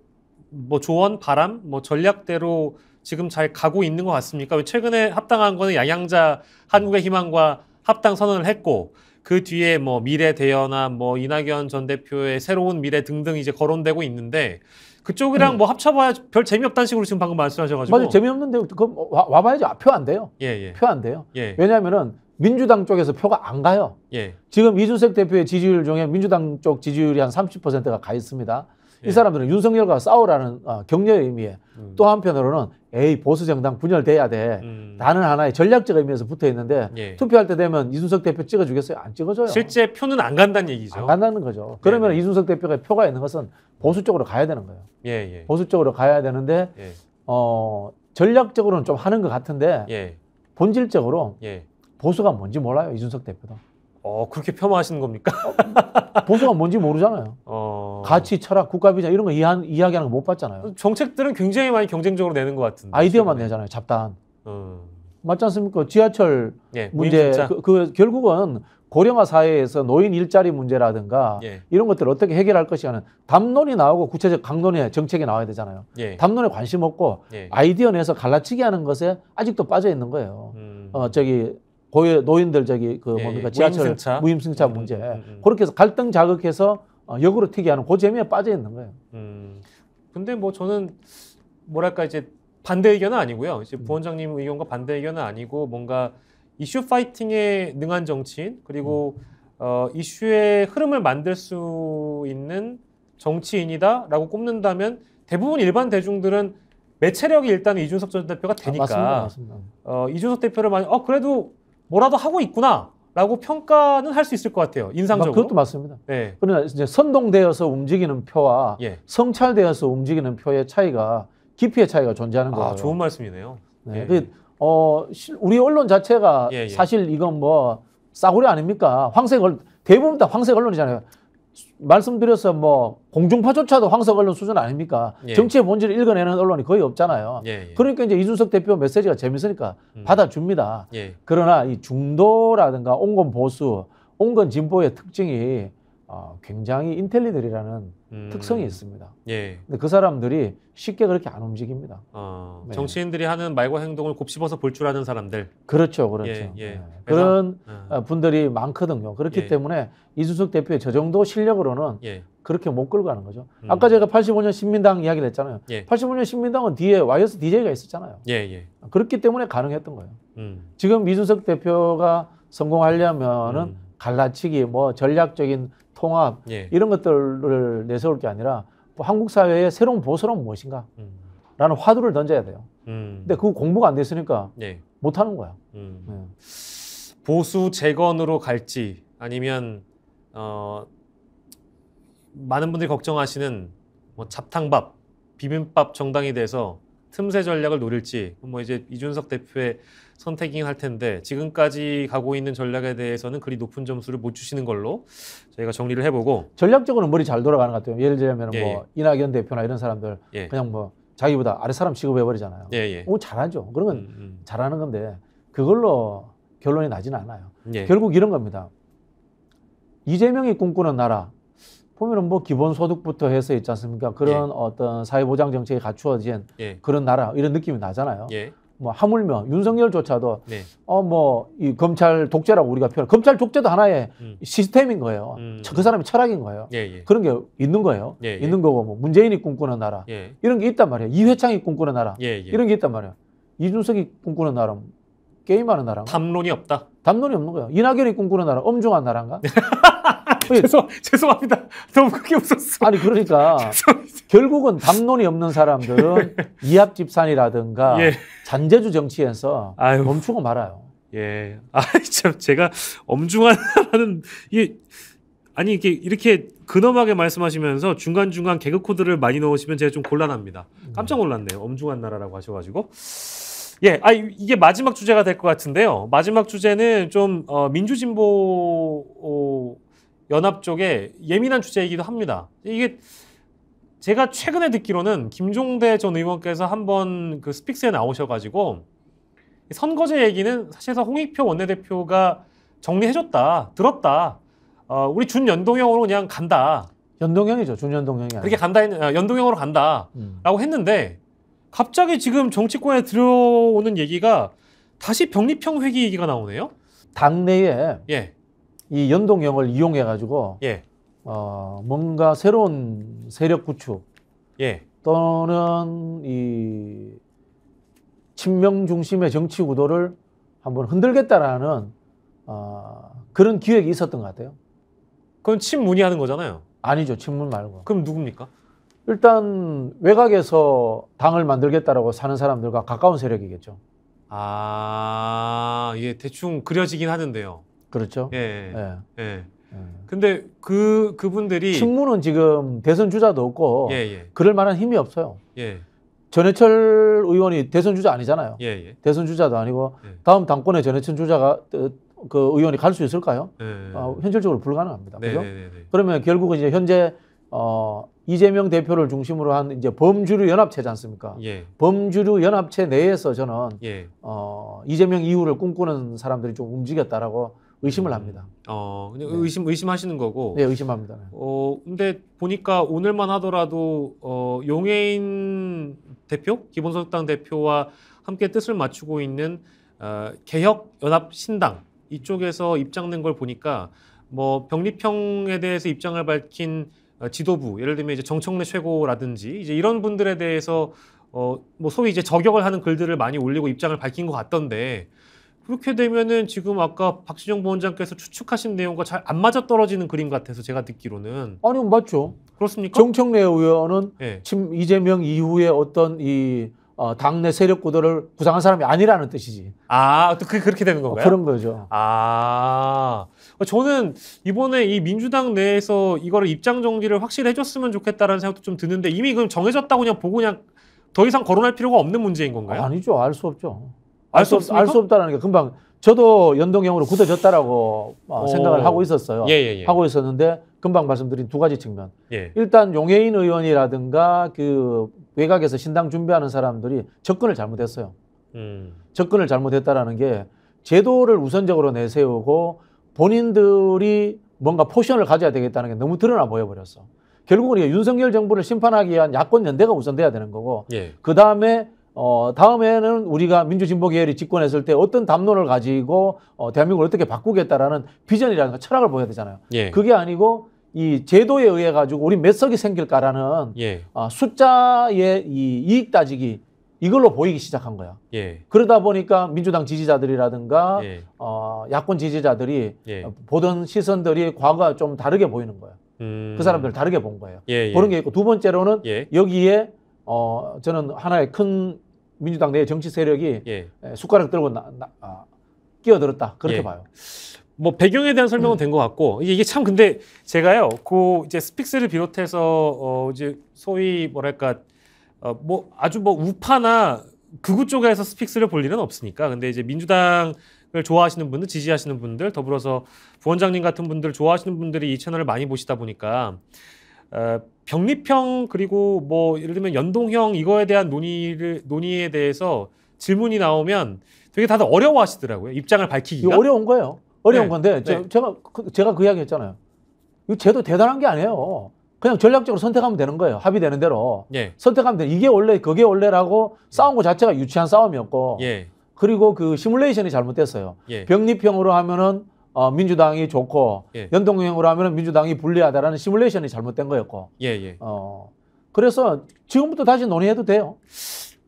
뭐 조언, 바람, 뭐 전략대로 지금 잘 가고 있는 것 같습니까? 최근에 합당한 거는 양양자 한국의 희망과 합당 선언을 했고 그 뒤에 뭐 미래 대여나 뭐 이낙연 전 대표의 새로운 미래 등등 이제 거론되고 있는데 그쪽이랑 음. 뭐 합쳐봐야 별 재미없다는 식으로 지금 방금 말씀하셔가지고 맞아 재미없는데 그럼 와, 봐야죠 아, 표안 돼요 예, 예. 표 안 돼요 예. 왜냐하면은 민주당 쪽에서 표가 안 가요 예. 지금 이준석 대표의 지지율 중에 민주당 쪽 지지율이 한 30%가 가 있습니다 이 예. 사람들은 윤석열과 싸우라는 어, 격려의 의미에 음. 또 한편으로는 에이 보수 정당 분열돼야 돼. 음. 다는 하나의 전략적 의미에서 붙어 있는데 예. 투표할 때 되면 이준석 대표 찍어주겠어요? 안 찍어줘요. 실제 표는 안 간다는 얘기죠. 안 간다는 거죠. 그러면 네네. 이준석 대표가 표가 있는 것은 보수 쪽으로 가야 되는 거예요. 예, 예. 보수 쪽으로 가야 되는데 예. 어, 전략적으로는 좀 하는 것 같은데 예. 본질적으로 예. 보수가 뭔지 몰라요 이준석 대표도. 어 그렇게 폄하하시는 겁니까? 어, 보수가 뭔지 모르잖아요. [laughs] 어... 가치, 철학, 국가비전 이런 거 이한, 이야기하는 거 못 봤잖아요. 정책들은 굉장히 많이 경쟁적으로 내는 것 같은데. 아이디어만 최근에. 내잖아요. 잡단. 음... 어. 맞지 않습니까? 지하철 예, 문제 그, 그, 결국은 고령화 사회에서 노인 일자리 문제라든가 예. 이런 것들을 어떻게 해결할 것이냐는 담론이 나오고 구체적 강론의 정책이 나와야 되잖아요. 예. 담론에 관심 없고 예. 아이디어 내서 갈라치기 하는 것에 아직도 빠져 있는 거예요. 음... 어 저기 고여 노인들 저기 그 예, 뭡니까 예. 지하철 무임승차, 무임승차 음, 문제 음, 음, 음. 그렇게 해서 갈등 자극해서 어, 역으로 튀게 하는 그 재미에 빠져 있는 거예요. 음. 근데 뭐 저는 뭐랄까 이제 반대 의견은 아니고요. 이제 음. 부원장님 의견과 반대 의견은 아니고 뭔가 이슈 파이팅에 능한 정치인 그리고 음. 어, 이슈의 흐름을 만들 수 있는 정치인이다라고 꼽는다면 대부분 일반 대중들은 매체력이 일단 이준석 전 대표가 아, 되니까 아, 맞습니다, 맞습니다. 어, 이준석 대표를 많이 어 그래도 뭐라도 하고 있구나. 라고 평가는 할 수 있을 것 같아요. 인상적으로. 그것도 맞습니다. 네. 그러나 이제 선동되어서 움직이는 표와 예. 성찰되어서 움직이는 표의 차이가 깊이의 차이가 존재하는 거예요. 아, 좋은 말씀이네요. 네. 예. 그, 어, 우리 언론 자체가 예, 예, 사실 이건 뭐 싸구려 아닙니까? 황색 언 대부분 다 황색 언론이잖아요. 말씀드려서 뭐 공중파조차도 황석 언론 수준 아닙니까? 예. 정치의 본질을 읽어내는 언론이 거의 없잖아요. 예, 예. 그러니까 이제 이준석 대표 메시지가 재밌으니까 음. 받아줍니다. 예. 그러나 이 중도라든가 온건 보수, 온건 진보의 특징이 어, 굉장히 인텔리들이라는 음. 특성이 있습니다. 예. 근데 그 사람들이 쉽게 그렇게 안 움직입니다. 어, 정치인들이 하는 말과 행동을 곱씹어서 볼 줄 아는 사람들. 그렇죠, 그렇죠. 예, 예. 네. 그런 어. 분들이 많거든요. 그렇기 예. 때문에 이준석 대표의 저 정도 실력으로는 예. 그렇게 못 끌고 가는 거죠. 음. 아까 제가 85년 신민당 이야기를 했잖아요. 85년 신민당은 뒤에 YS DJ가 있었잖아요. 그렇기 때문에 가능했던 거예요. 음. 지금 이준석 대표가 성공하려면은 음. 갈라치기, 뭐 전략적인 통합 예. 이런 것들을 내세울 게 아니라 뭐 한국 사회의 새로운 보수란 무엇인가? 음. 라는 화두를 던져야 돼요. 음. 근데 그 공부가 안 됐으니까 예. 못 하는 거야. 음. 네. 보수 재건으로 갈지 아니면 어, 많은 분들이 걱정하시는 뭐 잡탕밥, 비빔밥 정당이돼서 틈새 전략을 노릴지 뭐 이제 이준석 대표의 선택이 할 텐데 지금까지 가고 있는 전략에 대해서는 그리 높은 점수를 못 주시는 걸로 저희가 정리를 해보고 전략적으로는 머리 잘 돌아가는 것 같아요. 예를 들면 예, 예, 뭐 예. 이낙연 대표나 이런 사람들 예. 그냥 뭐 자기보다 아래 사람 취급해버리잖아요. 예, 예, 오 잘하죠. 그러면 음, 음. 잘하는 건데 그걸로 결론이 나지는 않아요. 예. 결국 이런 겁니다. 이재명이 꿈꾸는 나라 보면은 뭐 기본소득부터 해서 있지 않습니까? 그런 예. 어떤 사회보장 정책이 갖추어진 예. 그런 나라 이런 느낌이 나잖아요. 예. 뭐 하물며 윤석열조차도 네. 어뭐 이 검찰 독재라고 우리가 표현 검찰 독재도 하나의 음. 시스템인 거예요. 음. 그사람이 철학인 거예요. 예, 예. 그런 게 있는 거예요. 예, 예. 있는 거고 뭐 문재인이 꿈꾸는 나라 예. 이런 게 있단 말이에요. 이회창이 꿈꾸는 나라 예, 이런 게 있단 말이에요. 이준석이 꿈꾸는 나라 게임하는 나라 담론이 없다. 담론이 없는 거예요. 이낙연이 꿈꾸는 나라 엄중한 나라인가? [laughs] 어, 예. 죄송 죄송합니다. 너무 크게 웃었어. 아니 그러니까 결국은 담론이 없는 사람들은 [laughs] 예. 이합 집산이라든가 예. 잔재주 정치에서 아유. 멈추고 말아요. 예. 아참 제가 엄중하다는 이 아니 이게 이렇게 근엄하게 말씀하시면서 중간 중간 개그 코드를 많이 넣으시면 제가 좀 곤란합니다. 음. 깜짝 놀랐네요. 엄중한 나라라고 하셔가지고. 예, 아 이게 마지막 주제가 될 것 같은데요. 마지막 주제는 좀 어, 민주진보 어, 연합 쪽에 예민한 주제이기도 합니다. 이게 제가 최근에 듣기로는 김종대 전 의원께서 한번 그 스픽스에 나오셔가지고 선거제 얘기는 사실상 홍익표 원내대표가 정리해줬다, 들었다. 어, 우리 준연동형으로 그냥 간다. 연동형이죠, 준연동형이 그렇게 간다, 어, 연동형으로 간다. 음. 라고 했는데 갑자기 지금 정치권에 들어오는 얘기가 다시 병립형 회기 얘기가 나오네요. 당내에 예. 이 연동형을 이용해 가지고 예. 어, 뭔가 새로운 세력 구축 예. 또는 이 친명 중심의 정치 구도를 한번 흔들겠다라는 어, 그런 기획이 있었던 것 같아요. 그건 친문이 하는 거잖아요. 아니죠, 친문 말고. 그럼 누굽니까? 일단 외곽에서 당을 만들겠다라고 사는 사람들과 가까운 세력이겠죠. 아, 예, 대충 그려지긴 하는데요. 그렇죠. 예, 예. 예. 예. 근데 그 그분들이 친문은 지금 대선 주자도 없고 예예. 예. 그럴 만한 힘이 없어요. 예. 전해철 의원이 대선 주자 아니잖아요. 예예. 예. 대선 주자도 아니고 예. 다음 당권에 전해철 주자가 어, 그 의원이 갈 수 있을까요? 예. 어, 현실적으로 불가능합니다. 네, 그죠? 네네네. 네, 네. 그러면 결국은 이제 현재 어, 이재명 대표를 중심으로 한 이제 범주류 연합체지 않습니까? 예. 범주류 연합체 내에서 저는 예. 어, 이재명 이후를 꿈꾸는 사람들이 좀 움직였다라고 의심을 합니다. 어, 그냥 네. 의심 의심하시는 거고. 네, 의심합니다. 네. 어, 근데 보니까 오늘만 하더라도 어, 용해인 대표, 기본소득당 대표와 함께 뜻을 맞추고 있는 어, 개혁 연합 신당 이쪽에서 입장낸 걸 보니까 뭐 병리평에 대해서 입장을 밝힌 어, 지도부, 예를 들면 이제 정청래 최고라든지 이제 이런 분들에 대해서 어, 뭐 소위 이제 저격을 하는 글들을 많이 올리고 입장을 밝힌 것 같던데 그렇게 되면은 지금 아까 박시정 부원장께서 추측하신 내용과 잘 안 맞아 떨어지는 그림 같아서 제가 듣기로는 아니 맞죠. 그렇습니까? 정청래 의원은 예. 지금 이재명 이후에 어떤 이 어, 당내 세력 구도를 구상한 사람이 아니라는 뜻이지. 아, 또 그게 그렇게 되는 건가요? 어, 그런 거죠. 아, 저는 이번에 이 민주당 내에서 이거를 입장 정지를 확실히 해줬으면 좋겠다라는 생각도 좀 드는데 이미 그럼 정해졌다고 그냥 보고 그냥 더 이상 거론할 필요가 없는 문제인 건가요? 아니죠. 알 수 없죠. 알수 없, 알 수 없다라는 게 금방 저도 연동형으로 굳어졌다라고 어, 생각을 하고 있었어요. 예, 예, 예. 하고 있었는데 금방 말씀드린 두 가지 측면. 예. 일단 용해인 의원이라든가 그 외곽에서 신당 준비하는 사람들이 접근을 잘못했어요. 음. 접근을 잘못했다라는 게 제도를 우선적으로 내세우고 본인들이 뭔가 포션을 가져야 되겠다는 게 너무 드러나 보여버렸어. 결국은 이게 윤석열 정부를 심판하기 위한 야권 연대가 우선돼야 되는 거고 예. 그 다음에 어, 다음에는 우리가 민주진보계열이 집권했을 때 어떤 담론을 가지고 어, 대한민국을 어떻게 바꾸겠다라는 비전이라든가 철학을 보여야 되잖아요. 예. 그게 아니고 이 제도에 의해 가지고 우리 몇 석이 생길까라는 예. 어, 숫자의 이 이익 따지기 이걸로 보이기 시작한 거야. 예. 그러다 보니까 민주당 지지자들이라든가 예. 어, 야권 지지자들이 예. 보던 시선들이 과거와 좀 다르게 보이는 거예요. 음... 그 사람들 다르게 본 거예요. 예, 예. 그런 게 있고 두 번째로는 예. 여기에 어, 저는 하나의 큰 민주당 내 정치 세력이 예. 숟가락 들고 나, 나, 아, 끼어들었다 그렇게 예. 봐요. 뭐 배경에 대한 설명은 음. 된것 같고 이게, 참 근데 제가요 그 이제 스픽스를 비롯해서 어 이제 소위 뭐랄까 어 뭐 아주 뭐 우파나 극우 쪽에서 스픽스를 볼 일은 없으니까 근데 이제 민주당 을 좋아하시는 분들, 지지하시는 분들, 더불어서 부원장님 같은 분들 좋아하시는 분들이 이 채널을 많이 보시다 보니까 어, 병립형 그리고 뭐 예를 들면 연동형 이거에 대한 논의를 논의에 대해서 질문이 나오면 되게 다들 어려워하시더라고요. 입장을 밝히기가 어려운 거예요. 어려운 네. 건데 네. 제, 가 그, 제가 그 이야기했잖아요. 이 제도 대단한 게 아니에요. 그냥 전략적으로 선택하면 되는 거예요. 합의되는 대로 예. 선택하면 돼. 이게 원래 그게 원래라고 예. 싸운 거 자체가 유치한 싸움이었고 예. 그리고 그 시뮬레이션이 잘못됐어요. 예. 병립형으로 하면은 어, 민주당이 좋고 예. 연동형으로 하면 민주당이 불리하다라는 시뮬레이션이 잘못된 거였고. 예, 예. 어, 그래서 지금부터 다시 논의해도 돼요.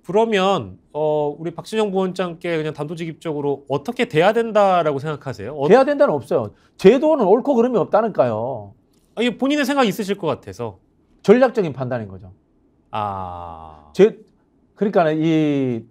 그러면 어, 우리 박진영 부원장께 그냥 단도직입적으로 어떻게 돼야 된다라고 생각하세요? 어... 돼야 된다는 없어요. 제도는 옳고 그름이 없다니까요. 아니, 본인의 생각이 있으실 것 같아서. 전략적인 판단인 거죠. 아. 제, 그러니까 이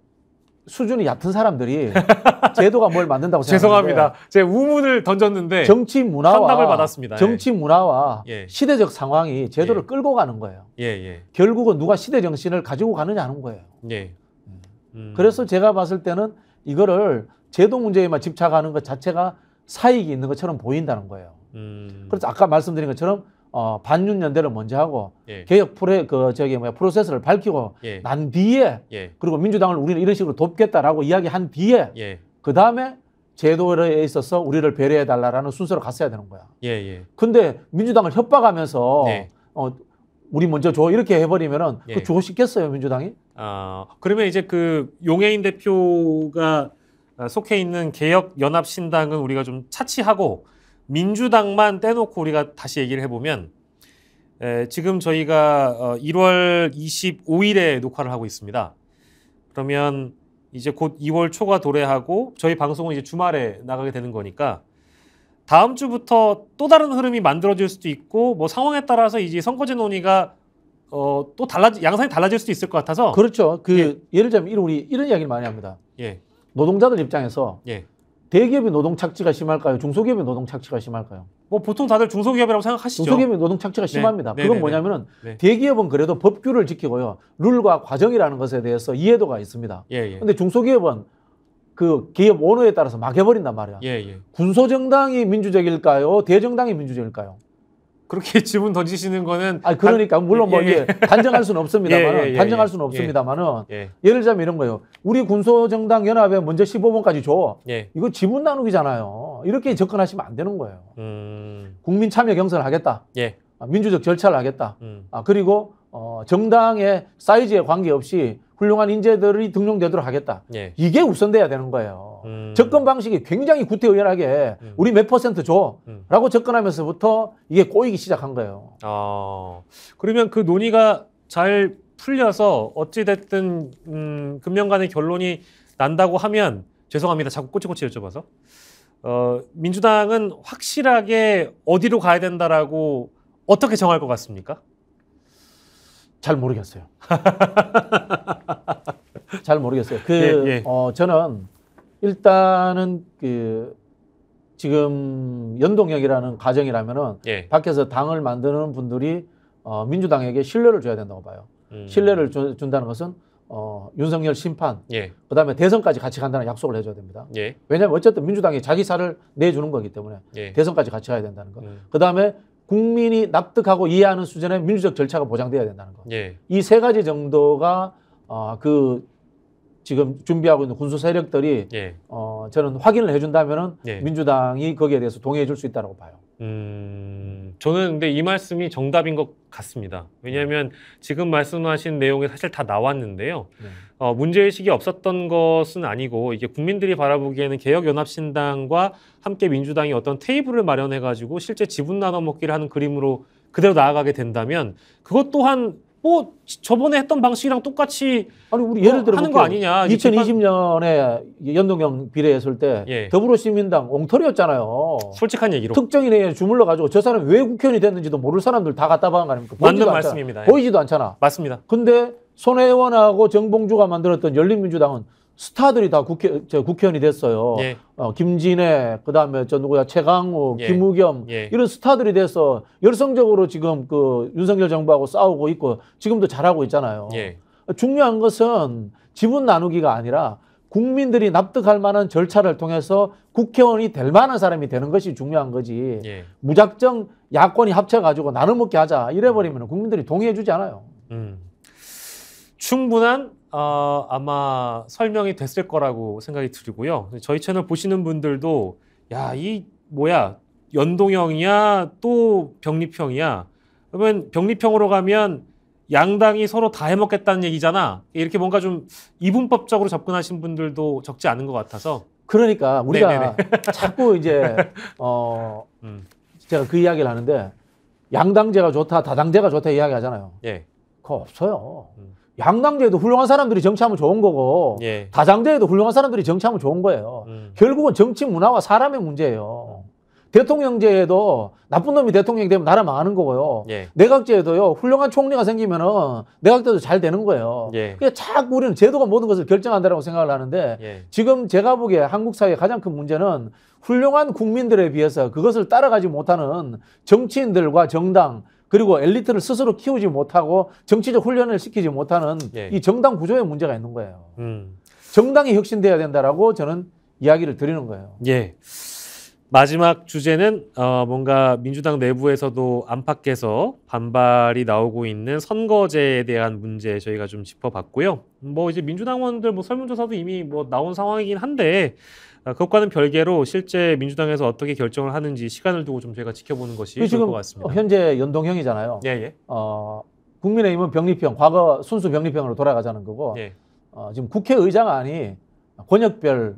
수준이 얕은 사람들이 [laughs] 제도가 뭘 만든다고 죄송합니다. 제 우문을 던졌는데 정치 문화와 상담을 받았습니다. 정치 예. 문화와 예. 시대적 상황이 제도를 예. 끌고 가는 거예요. 예, 예. 결국은 누가 시대 정신을 가지고 가느냐 하는 거예요. 예. 음. 음. 그래서 제가 봤을 때는 이거를 제도 문제에만 집착하는 것 자체가 사익이 있는 것처럼 보인다는 거예요. 음. 그래서 아까 말씀드린 것처럼 어, 반윤 연대를 먼저 하고 예. 개혁 프레 그 저기 뭐야 프로세스를 밝히고 예. 난 뒤에 예. 그리고 민주당을 우리는 이런 식으로 돕겠다라고 이야기한 뒤에 예. 그 다음에 제도에 있어서 우리를 배려해 달라라는 순서로 갔어야 되는 거야. 예, 예. 근데 민주당을 협박하면서 네. 어, 우리 먼저 줘 이렇게 해버리면은 예. 그 주고 싶겠어요 민주당이? 아 어, 그러면 이제 그 용해인 대표가 속해 있는 개혁 연합 신당은 우리가 좀 차치하고 민주당만 떼놓고 우리가 다시 얘기를 해보면 에, 지금 저희가 어, 1월 25일에 녹화를 하고 있습니다. 그러면 이제 곧 2월 초가 도래하고 저희 방송은 이제 주말에 나가게 되는 거니까 다음 주부터 또 다른 흐름이 만들어질 수도 있고 뭐 상황에 따라서 이제 선거제 논의가 어, 또 달라지 양상이 달라질 수도 있을 것 같아서 그렇죠. 그 예. 를 들자면 우리 이런 이야기를 많이 합니다. 예. 노동자들 입장에서 예. 대기업의 노동 착취가 심할까요? 중소기업의 노동 착취가 심할까요? 뭐 보통 다들 중소기업이라고 생각하시죠. 중소기업의 노동 착취가 네. 심합니다. 네. 그건 네. 뭐냐면은 네. 네. 대기업은 그래도 법규를 지키고요. 룰과 과정이라는 것에 대해서 이해도가 있습니다. 예, 예. 근데 중소기업은 그 기업 원호에 따라서 막혀버린단 말이야. 예, 예. 군소정당이 민주적일까요? 대정당이 민주적일까요? 그렇게 질문 [laughs] 던지시는 거는 아 그러니까 단, 물론 뭐 예, 예. 단정할 수는 없습니다만 [laughs] 예, 예, 예, 예, 단정할 수는 없습니다만은 예, 예. 를 들자면 이런 거예요. 우리 군소정당 연합에 먼저 15번까지 줘. 예. 이거 지분 나누기잖아요. 이렇게 접근하시면 안 되는 거예요. 음... 국민 참여 경선을 하겠다. 예. 아, 민주적 절차를 하겠다. 음. 아 그리고 어, 정당의 사이즈에 관계없이 훌륭한 인재들이 등용되도록 하겠다. 예. 이게 우선돼야 되는 거예요. 음. 접근 방식이 굉장히 구태의연하게 음. 우리 몇 퍼센트 줘라고 음. 접근하면서부터 이게 꼬이기 시작한 거예요. 아 그러면 그 논의가 잘 풀려서 어찌 됐든 음, 금년간의 결론이 난다고 하면 죄송합니다. 자꾸 꼬치꼬치 여쭤봐서 어, 민주당은 확실하게 어디로 가야 된다라고 어떻게 정할 것 같습니까? 잘 모르겠어요. [laughs] 잘 모르겠어요. 그, 예, 예. 어, 저는 일단은 그, 지금 연동형이라는 가정이라면은 예. 밖에서 당을 만드는 분들이 어, 민주당에게 신뢰를 줘야 된다고 봐요. 음. 신뢰를 주, 준다는 것은 어, 윤석열 심판, 예. 그 다음에 대선까지 같이 간다는 약속을 해줘야 됩니다. 예. 왜냐하면 어쨌든 민주당이 자기 살을 내주는 거기 때문에 예. 대선까지 같이 가야 된다는 거. 음. 그 다음에 국민이 납득하고 이해하는 수준의 민주적 절차가 보장돼야 된다는 거. 예. 이세 가지 정도가 어, 그 지금 준비하고 있는 군수 세력들이 예. 어, 저는 확인을 해준다면은 예. 민주당이 거기에 대해서 동의해 줄 수 있다고 라 봐요. 음, 저는 근데 이 말씀이 정답인 것 같습니다. 왜냐하면 지금 말씀하신 내용이 사실 다 나왔는데요. 네. 어, 문제의식이 없었던 것은 아니고 이게 국민들이 바라보기에는 개혁연합신당과 함께 민주당이 어떤 테이블을 마련해가지고 실제 지분 나눠먹기를 하는 그림으로 그대로 나아가게 된다면 그것 또한 뭐 저번에 했던 방식이랑 똑같이 아니 우리 예를 들어 하는 거 아니냐. 2020년에 연동형 비례했을 때 예. 더불어시민당 엉터리였잖아요. 솔직한 얘기로 특정인에 주물러 가지고 저 사람이 왜 국회의원이 됐는지도 모를 사람들 다 갖다 박은 거 아닙니까? 맞는 말씀입니다. 예. 보이지도 않잖아. 맞습니다. 근데 손혜원하고 정봉주가 만들었던 열린민주당은 스타들이 다 국회, 저 국회의원이 됐어요. 예. 어, 김진애, 그 다음에 저 누구야, 최강욱, 예. 김우겸, 예. 이런 스타들이 돼서 열성적으로 지금 그 윤석열 정부하고 싸우고 있고 지금도 잘하고 있잖아요. 예. 중요한 것은 지분 나누기가 아니라 국민들이 납득할 만한 절차를 통해서 국회의원이 될 만한 사람이 되는 것이 중요한 거지. 예. 무작정 야권이 합쳐가지고 나눠 먹게 하자 이래버리면 국민들이 동의해주지 않아요. 음. 충분한 어, 아마 설명이 됐을 거라고 생각이 들고요. 저희 채널 보시는 분들도 야 이 뭐야 연동형이야 또 병립형이야 그러면 병립형으로 가면 양당이 서로 다 해먹겠다는 얘기잖아. 이렇게 뭔가 좀 이분법적으로 접근하신 분들도 적지 않은 것 같아서. 그러니까 우리가 네네네. 네, 네. [laughs] 자꾸 이제 어 음. 제가 그 이야기를 하는데 양당제가 좋다, 다당제가 좋다 이야기하잖아요. 예. 그거 없어요. 음. 양당제에도 훌륭한 사람들이 정치하면 좋은 거고 예. 다당제에도 훌륭한 사람들이 정치하면 좋은 거예요. 음. 결국은 정치 문화와 사람의 문제예요. 음. 대통령제에도 나쁜 놈이 대통령이 되면 나라 망하는 거고요. 예. 내각제에도요 훌륭한 총리가 생기면은 내각제도 잘 되는 거예요. 예. 그러니까 자꾸 우리는 제도가 모든 것을 결정한다라고 생각을 하는데 예. 지금 제가 보기에 한국 사회의 가장 큰 문제는 훌륭한 국민들에 비해서 그것을 따라가지 못하는 정치인들과 정당 그리고 엘리트를 스스로 키우지 못하고 정치적 훈련을 시키지 못하는 예. 이 정당 구조에 문제가 있는 거예요. 음. 정당이 혁신돼야 된다라고 저는 이야기를 드리는 거예요. 예. 마지막 주제는 어, 뭔가 민주당 내부에서도 안팎에서 반발이 나오고 있는 선거제에 대한 문제 저희가 좀 짚어봤고요. 뭐 이제 민주당원들 뭐 설문조사도 이미 뭐 나온 상황이긴 한데 아, 그것과는 별개로 실제 민주당에서 어떻게 결정을 하는지 시간을 두고 좀 저희가 지켜보는 것이 좋을 것 같습니다. 현재 연동형이잖아요. 예, 예. 어, 국민의힘은 병립형, 과거 순수 병립형으로 돌아가자는 거고 예. 어, 지금 국회의장안이 권역별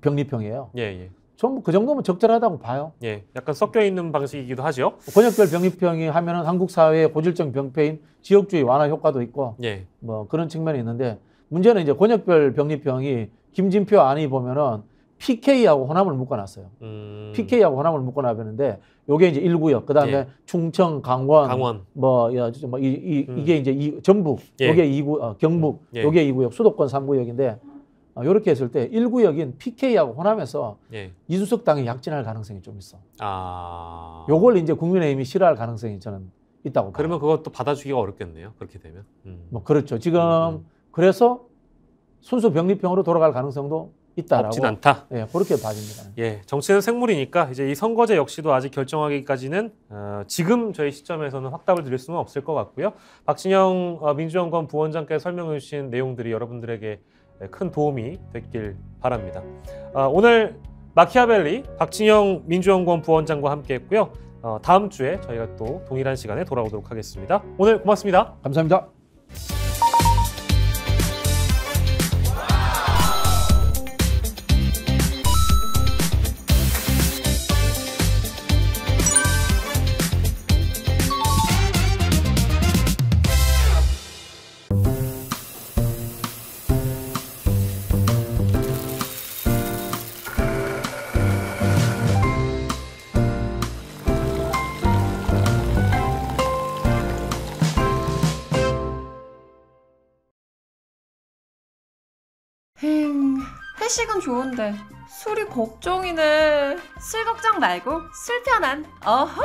병립형이에요. 예, 예. 전부 그 정도면 적절하다고 봐요. 예, 약간 섞여 있는 방식이기도 하죠. 권역별 병립형이 하면은 한국 사회의 고질적 병폐인 지역주의 완화 효과도 있고, 예. 뭐 그런 측면이 있는데 문제는 이제 권역별 병립형이 김진표 안이 보면은 PK하고 호남을 묶어놨어요. 음. PK하고 호남을 묶어놨는데 요게 이제 1구역. 그다음에 예. 충청, 강원, 강원. 뭐, 야, 뭐 이, 이, 음. 이게 이제 이, 전북, 예. 요게 2구, 어, 경북, 음. 예. 요게 2구역, 수도권 3구역인데 어, 요렇게 했을 때 1구역인 PK하고 호남에서 예. 이준석 당이 약진할 가능성이 좀 있어. 아. 요걸 이제 국민의힘이 싫어할 가능성이 저는 있다고. 그러면 그것도 받아주기가 어렵겠네요. 그렇게 되면. 음. 뭐 그렇죠. 지금 음, 음. 그래서 순수 병립형으로 돌아갈 가능성도 있다라고 없진 않다. 예, 그렇게 봐집니다. 예, 정치는 생물이니까 이제 이 선거제 역시도 아직 결정하기까지는 어, 지금 저희 시점에서는 확답을 드릴 수는 없을 것 같고요. 박진영 어, 민주연구원 부원장께 설명해 주신 내용들이 여러분들에게 예, 큰 도움이 됐길 바랍니다. 어, 오늘 마키아벨리 박진영 민주연구원 부원장과 함께했고요. 어, 다음 주에 저희가 또 동일한 시간에 돌아오도록 하겠습니다. 오늘 고맙습니다. 감사합니다. 회식은 좋은데 술이 걱정이네. 술 걱정 말고 술 편한 어허.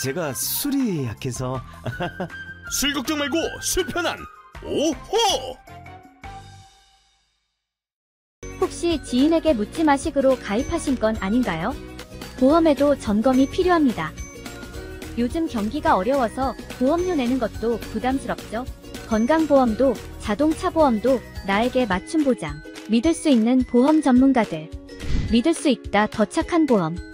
제가 술이 약해서 [laughs] 술 걱정 말고 술 편한 오호. 혹시 지인에게 묻지 마식으로 가입하신 건 아닌가요? 보험에도 점검이 필요합니다. 요즘 경기가 어려워서 보험료 내는 것도 부담스럽죠? 건강보험도 자동차 보험도 나에게 맞춤 보장. 믿을 수 있는 보험 전문가들 믿을 수 있다 더 착한 보험